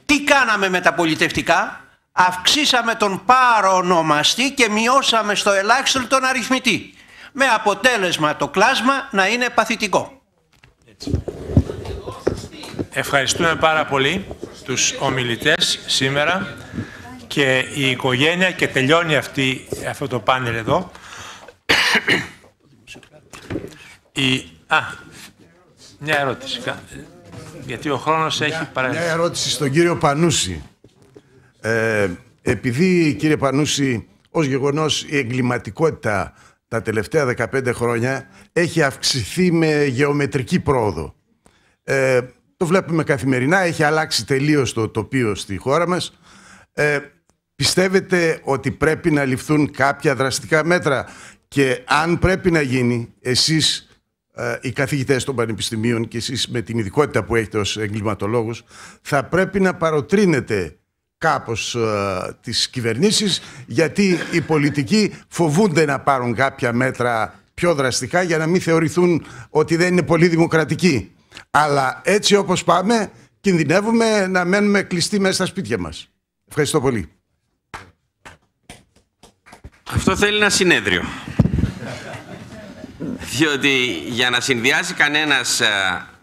Τι κάναμε με τα πολιτευτικά, αυξήσαμε τον παρονομαστή και μειώσαμε στο ελάχιστο τον αριθμητή. Με αποτέλεσμα το κλάσμα να είναι παθητικό. Ευχαριστούμε πάρα πολύ τους ομιλητές σήμερα και η οικογένεια και τελειώνει αυτή, αυτό το πάνελ εδώ. Η... Α, μια ερώτηση. Γιατί ο χρόνος έχει Μια ερώτηση στον κύριο Πανούση. Ε, επειδή, κύριε Πανούση, ως γεγονός η εγκληματικότητα τα τελευταία 15 χρόνια έχει αυξηθεί με γεωμετρική πρόοδο. Ε, το βλέπουμε καθημερινά, έχει αλλάξει τελείως το τοπίο στη χώρα μας. Ε, πιστεύετε ότι πρέπει να ληφθούν κάποια δραστικά μέτρα και αν πρέπει να γίνει, εσείς ε, οι καθηγητές των πανεπιστημίων και εσείς με την ειδικότητα που έχετε ως εγκληματολόγους, θα πρέπει να παροτρύνετε κάπως ε, τις κυβερνήσεις γιατί οι πολιτικοί φοβούνται να πάρουν κάποια μέτρα πιο δραστικά για να μην θεωρηθούν ότι δεν είναι πολύ δημοκρατικοί. Αλλά έτσι όπως πάμε κινδυνεύουμε να μένουμε κλειστοί μέσα στα σπίτια μας. Ευχαριστώ πολύ. Αυτό θέλει ένα συνέδριο. Διότι για να συνδυάσει κανένας ε,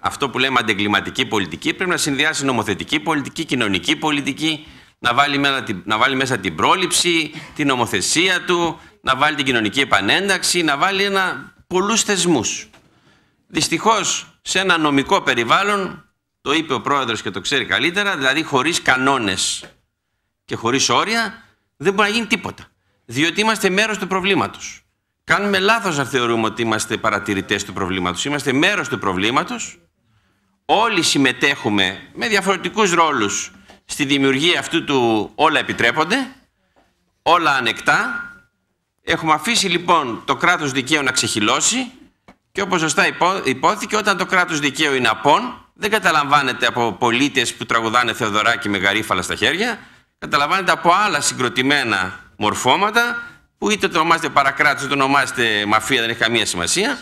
αυτό που λέμε αντεγκληματική πολιτική, πρέπει να συνδυάσει νομοθετική πολιτική, κοινωνική πολιτική, να βάλει, μέσα, να βάλει μέσα την πρόληψη, την νομοθεσία του, να βάλει την κοινωνική επανένταξη, να βάλει ένα, πολλούς θεσμούς. Δυστυχώς, σε ένα νομικό περιβάλλον, το είπε ο πρόεδρος και το ξέρει καλύτερα, δηλαδή χωρίς κανόνες και χωρίς όρια, δεν μπορεί να γίνει τίποτα διότι είμαστε μέρος του προβλήματος. Κάνουμε λάθος να θεωρούμε ότι είμαστε παρατηρητές του προβλήματος. Είμαστε μέρος του προβλήματος. Όλοι συμμετέχουμε με διαφορετικούς ρόλους στη δημιουργία αυτού του όλα επιτρέπονται, όλα ανεκτά. Έχουμε αφήσει λοιπόν το κράτος δικαίου να ξεχυλώσει και όπως σωστά υπόθηκε όταν το κράτος δικαίου είναι απόν δεν καταλαμβάνεται από πολίτες που τραγουδάνε Θεοδωράκι με γαρίφαλα στα χέρια, καταλαμβάνεται από άλλα συγκροτημένα μορφώματα που είτε το ονομάζετε παρακράτος, είτε το ονομάζετε μαφία, δεν έχει καμία σημασία.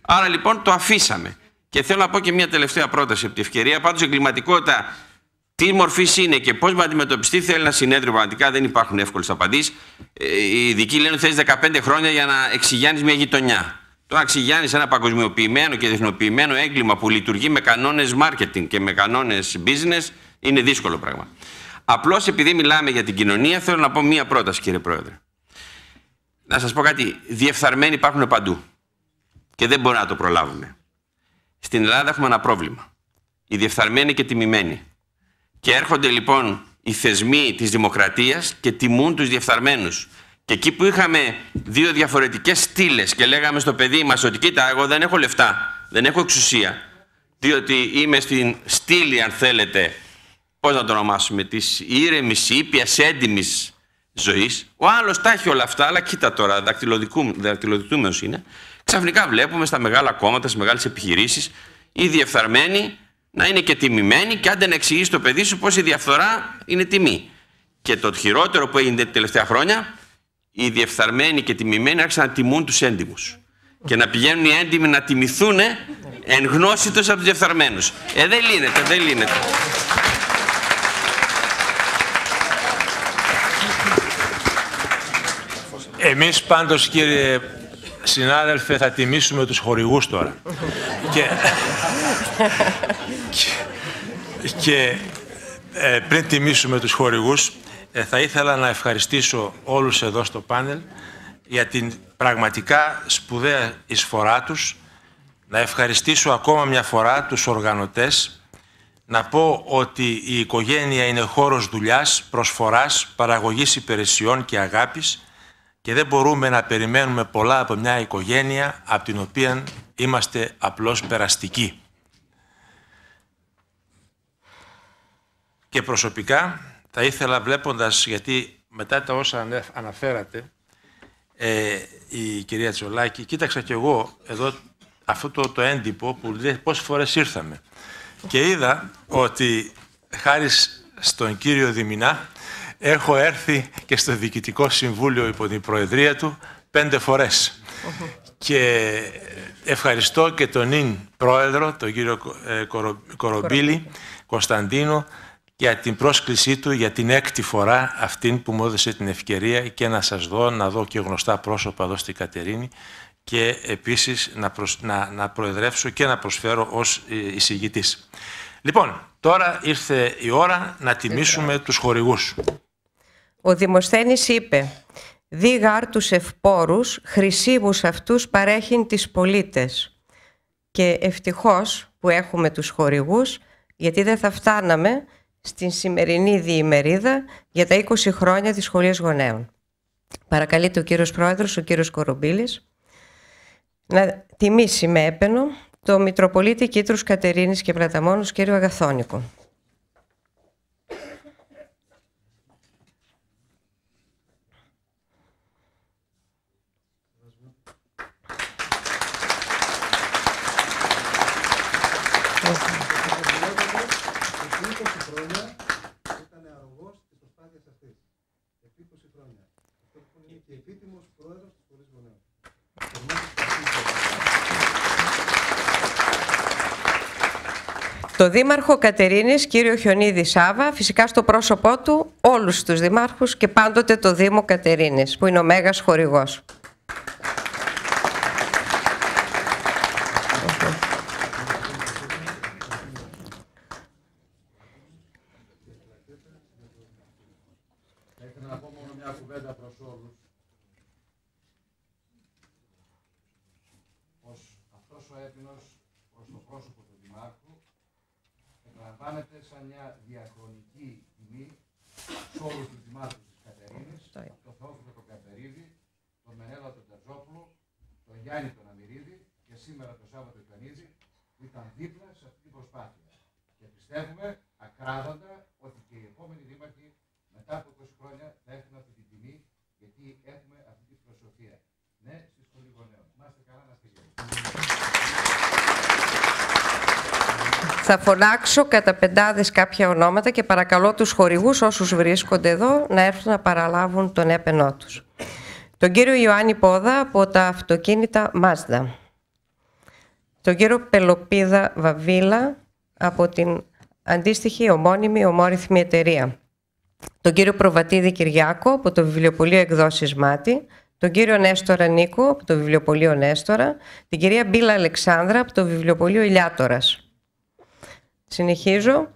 Άρα λοιπόν το αφήσαμε. Και θέλω να πω και μια τελευταία πρόταση από τη ευκαιρία. Πάντως, η εγκληματικότητα τι μορφή είναι και πώς με αντιμετωπιστεί, θέλει ένα συνέδριο. Πραγματικά δεν υπάρχουν εύκολες απαντήσεις. Ε, οι ειδικοί λένε ότι θε 15 χρόνια για να εξηγιάνεις μια γειτονιά. Το να εξηγιάνεις ένα παγκοσμιοποιημένο και διεθνοποιημένο έγκλημα που λειτουργεί με κανόνες marketing και με κανόνες business είναι δύσκολο πράγμα. Απλώς επειδή μιλάμε για την κοινωνία, θέλω να πω μία πρόταση, κύριε Πρόεδρε. Να σας πω κάτι. Διεφθαρμένοι υπάρχουν παντού. Και δεν μπορούμε να το προλάβουμε. Στην Ελλάδα έχουμε ένα πρόβλημα. Οι διεφθαρμένοι και τιμημένοι. Και έρχονται λοιπόν οι θεσμοί της δημοκρατίας και τιμούν τους διεφθαρμένους. Και εκεί που είχαμε δύο διαφορετικές στήλες και λέγαμε στο παιδί μας ότι κοίτα, εγώ δεν έχω λεφτά, δεν έχω εξουσία, διότι είμαι στην στήλη, αν θέλετε, πώς να το ονομάσουμε, της ήρεμης, ήπιας, έντιμης ζωής. Ο άλλος τα έχει όλα αυτά, αλλά κοίτα τώρα, δακτυλοδεικτούμενος είναι. Ξαφνικά βλέπουμε στα μεγάλα κόμματα, στις μεγάλες επιχειρήσεις, οι διεφθαρμένοι να είναι και τιμημένοι και άντε να εξηγήσει το παιδί σου πώς η διαφθορά είναι τιμή. Και το χειρότερο που έγινε τα τελευταία χρόνια, οι διεφθαρμένοι και τιμημένοι άρχισαν να τιμούν τους έντιμους. Και να πηγαίνουν οι έντιμοι να τιμηθούν εν γνώση τους από τους διεφθαρμένους. Ε, δεν λύνεται, δεν λύνεται. Εμείς πάντως κύριε συνάδελφε θα τιμήσουμε τους χορηγούς τώρα. και, και, και ε, πριν τιμήσουμε τους χορηγούς ε, θα ήθελα να ευχαριστήσω όλους εδώ στο πάνελ για την πραγματικά σπουδαία εισφορά τους. Να ευχαριστήσω ακόμα μια φορά τους οργανωτές. Να πω ότι η οικογένεια είναι χώρος δουλειάς, προσφοράς, παραγωγής υπηρεσιών και αγάπης και δεν μπορούμε να περιμένουμε πολλά από μια οικογένεια από την οποία είμαστε απλώς περαστικοί. Και προσωπικά θα ήθελα βλέποντας, γιατί μετά τα όσα αναφέρατε, ε, η κυρία Τσολάκη, κοίταξα κι εγώ εδώ αυτό το, το έντυπο που λέει πόσες φορές ήρθαμε. Και είδα ότι χάρη στον κύριο Δημινά, Έχω έρθει και στο Διοικητικό Συμβούλιο υπό την Προεδρία του πέντε φορές. Και ευχαριστώ και τον Ιν πρόεδρο, τον κύριο ε, Κορομπίλη, Κωνσταντίνο, για την πρόσκλησή του για την έκτη φορά αυτήν που μου έδωσε την ευκαιρία και να σας δω, να δω και γνωστά πρόσωπα εδώ στην Κατερίνη και επίσης να, να, να προεδρεύσω και να προσφέρω ως ε, εισηγητής. Λοιπόν, τώρα ήρθε η ώρα να τιμήσουμε τους χορηγούς. Ο Δημοσθένης είπε «Δίγαρ τους ευπόρους, χρυσίβους αυτούς παρέχειν τις πολίτες». Και ευτυχώς που έχουμε τους χορηγούς, γιατί δεν θα φτάναμε στην σημερινή διημερίδα για τα 20 χρόνια της Σχολής Γονέων. Παρακαλείται ο κύριος Πρόεδρος, ο κύριος Κορομπίλης, να τιμήσει με έπαινο το Μητροπολίτη Κίτρους Κατερίνης και Πλαταμόνους κύριο Αγαθόνικο. Το Δήμαρχο Κατερίνης, κύριο Χιονίδη Σάβα, φυσικά στο πρόσωπό του όλους τους δημάρχους και πάντοτε το Δήμο Κατερίνης, που είναι ο μέγας χορηγός. μια διαχρονική τιμή σε όλους τους δημάρχου τη Κατερίνη, τον Θεόφιλο τον Καπερίδη, τον Μενέλα τον Ταζόπουλο, τον Γιάννη τον Αμυρίδη και σήμερα το Σάββατο Ικανίδη που ήταν δίπλα σε αυτή την προσπάθεια. Και πιστεύουμε ακράδαντα ότι και οι επόμενοι δήμαρχοι μετά από 20 χρόνια θα έχουν αυτή την τιμή γιατί έχουμε Θα φωνάξω κατά πεντάδες κάποια ονόματα και παρακαλώ τους χορηγούς όσους βρίσκονται εδώ να έρθουν να παραλάβουν τον έπαινό τους. Τον κύριο Ιωάννη Πόδα από τα αυτοκίνητα Mazda. Τον κύριο Πελοπίδα Βαβίλα από την αντίστοιχη ομώνυμη ομόρυθμη εταιρεία. Τον κύριο Προβατίδη Κυριάκο από το βιβλιοπωλείο Εκδόσεις Μάτι τον κύριο Νέστορα Νίκο από το βιβλιοπωλείο Νέστορα, την κυρία Μπίλα Αλεξάνδρα από το βιβλιοπωλείο Ηλιάτορας. Συνεχίζω.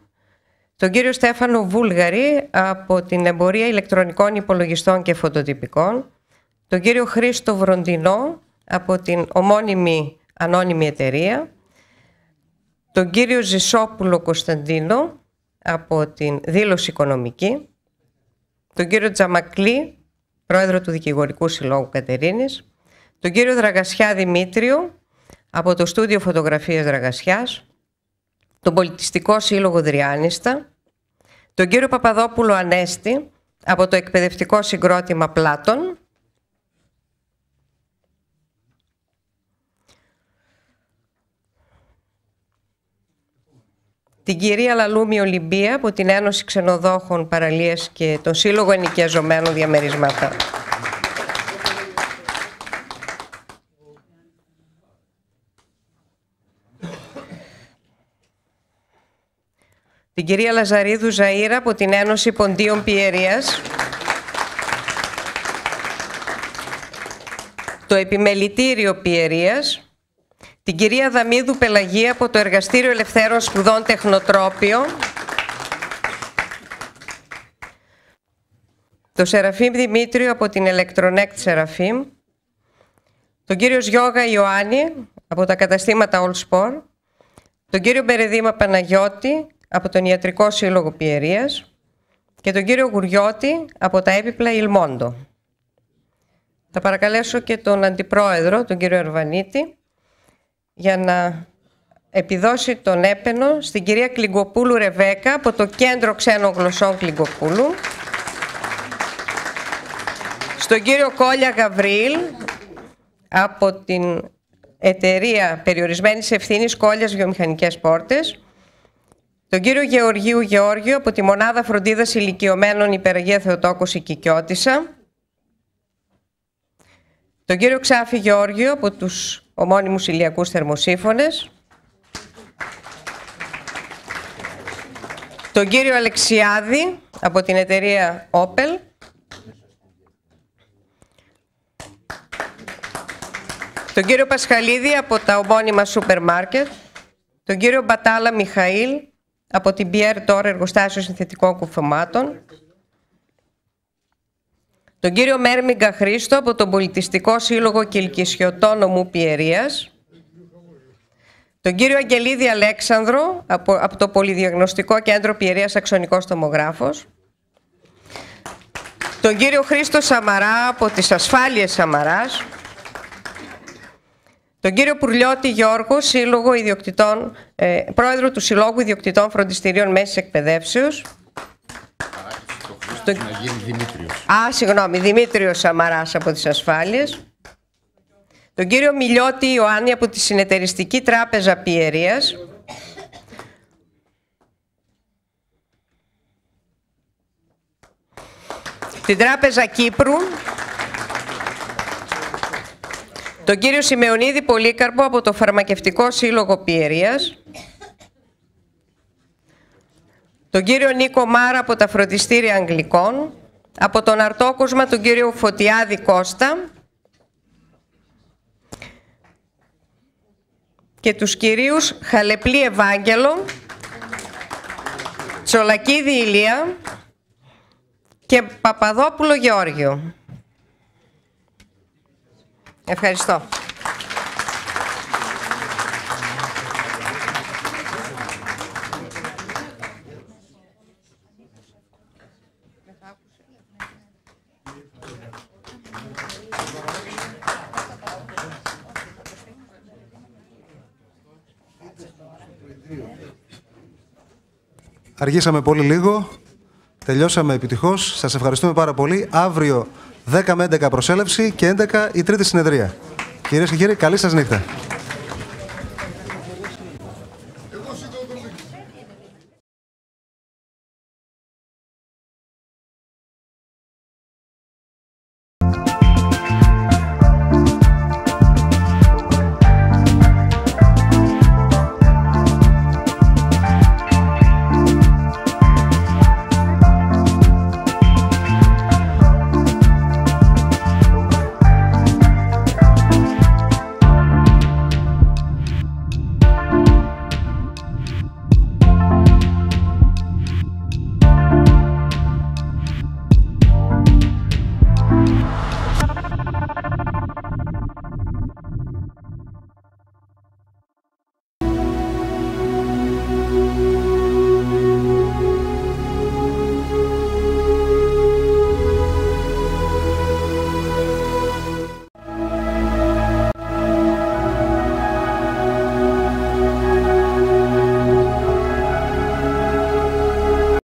Τον κύριο Στέφανο Βούλγαρη από την εμπορία ηλεκτρονικών υπολογιστών και φωτοτυπικών. Τον κύριο Χρήστο Βροντινό από την ομώνυμη ανώνυμη εταιρεία. Τον κύριο Ζησόπουλο Κωνσταντίνο από την δήλωση οικονομική. Τον κύριο Τζαμακλή, πρόεδρο του Δικηγορικού Συλλόγου Κατερίνης. Τον κύριο Δραγασιά Δημήτριο από το στούντιο φωτογραφίας Δραγασιάς τον Πολιτιστικό Σύλλογο Δριάνιστα, τον κύριο Παπαδόπουλο Ανέστη από το εκπαιδευτικό συγκρότημα Πλάτων, την κυρία Λαλούμη Ολυμπία από την Ένωση Ξενοδόχων Παραλίες και τον Σύλλογο Ενοικιαζομένων Διαμερισμάτων. την κυρία Λαζαρίδου Ζαΐρα από την Ένωση Ποντίων Πιερίας, το Επιμελητήριο Πιερίας, την κυρία Δαμίδου Πελαγία από το Εργαστήριο Ελευθέρων Σπουδών Τεχνοτρόπιο, το Σεραφείμ Δημήτριο από την Ελεκτρονέκτ Σεραφείμ, τον κύριο Γιώγα Ιωάννη από τα καταστήματα All Sport, τον κύριο Μπερεδίμα Παναγιώτη, από τον Ιατρικό Σύλλογο Πιερίας και τον κύριο Γουριώτη από τα έπιπλα Ιλμόντο. Θα παρακαλέσω και τον Αντιπρόεδρο, τον κύριο Ερβανίτη, για να επιδώσει τον έπαινο στην κυρία Κλιγκοπούλου Ρεβέκα από το Κέντρο Ξένων Γλωσσών Κλιγκοπούλου, στον κύριο Κόλια Γαβρίλ από την εταιρεία περιορισμένης ευθύνης Κόλιας Βιομηχανικές Πόρτες, τον κύριο Γεωργίου Γεώργιο από τη Μονάδα Φροντίδας Ηλικιωμένων Υπεραγία Θεοτόκος Κικιώτησα, Τον κύριο Ξάφη Γεώργιο από τους ομώνυμους ηλιακούς θερμοσύφωνες. Τον κύριο Αλεξιάδη από την εταιρεία Opel. Τον κύριο Πασχαλίδη από τα ομώνυμα σούπερ μάρκετ. Τον κύριο Μπατάλα Μιχαήλ από την Πιέρ Τώρα Εργοστάσιο Συνθετικών Κουφωμάτων, τον κύριο Μέρμιγκα Χρήστο από τον Πολιτιστικό Σύλλογο Κιλκισιωτών Νομού Πιερίας, τον κύριο Αγγελίδη Αλέξανδρο από, από το Πολυδιαγνωστικό Κέντρο Πιερίας Αξονικός Τομογράφος, τον κύριο Χρήστο Σαμαρά από τις Ασφάλειες Σαμαράς, τον κύριο Πουρλιώτη Γιώργο, σύλλογο ιδιοκτητών, ε, πρόεδρο του Συλλόγου Ιδιοκτητών Φροντιστηρίων Μέσης Εκπαιδεύσεως. Δημήτριος. Α, συγγνώμη, Δημήτριος Σαμαράς από τις ασφάλειες. Τον κύριο Μιλιώτη Ιωάννη από τη Συνεταιριστική Τράπεζα Πιερίας. Την Τράπεζα Κύπρου τον κύριο Σημεωνίδη Πολύκαρπο από το Φαρμακευτικό Σύλλογο Πιερίας, τον κύριο Νίκο Μάρα από τα Φροντιστήρια Αγγλικών, από τον Αρτόκοσμα τον κύριο Φωτιάδη Κώστα και τους κυρίους Χαλεπλή Ευάγγελο, Τσολακίδη Ηλία και Παπαδόπουλο Γεώργιο. Ευχαριστώ. Αργήσαμε πολύ λίγο. Τελειώσαμε επιτυχώς. Σας ευχαριστούμε πάρα πολύ. Αύριο 10 με 11 προσέλευση και 11 η τρίτη συνεδρία. Κυρίες και κύριοι, καλή σας νύχτα.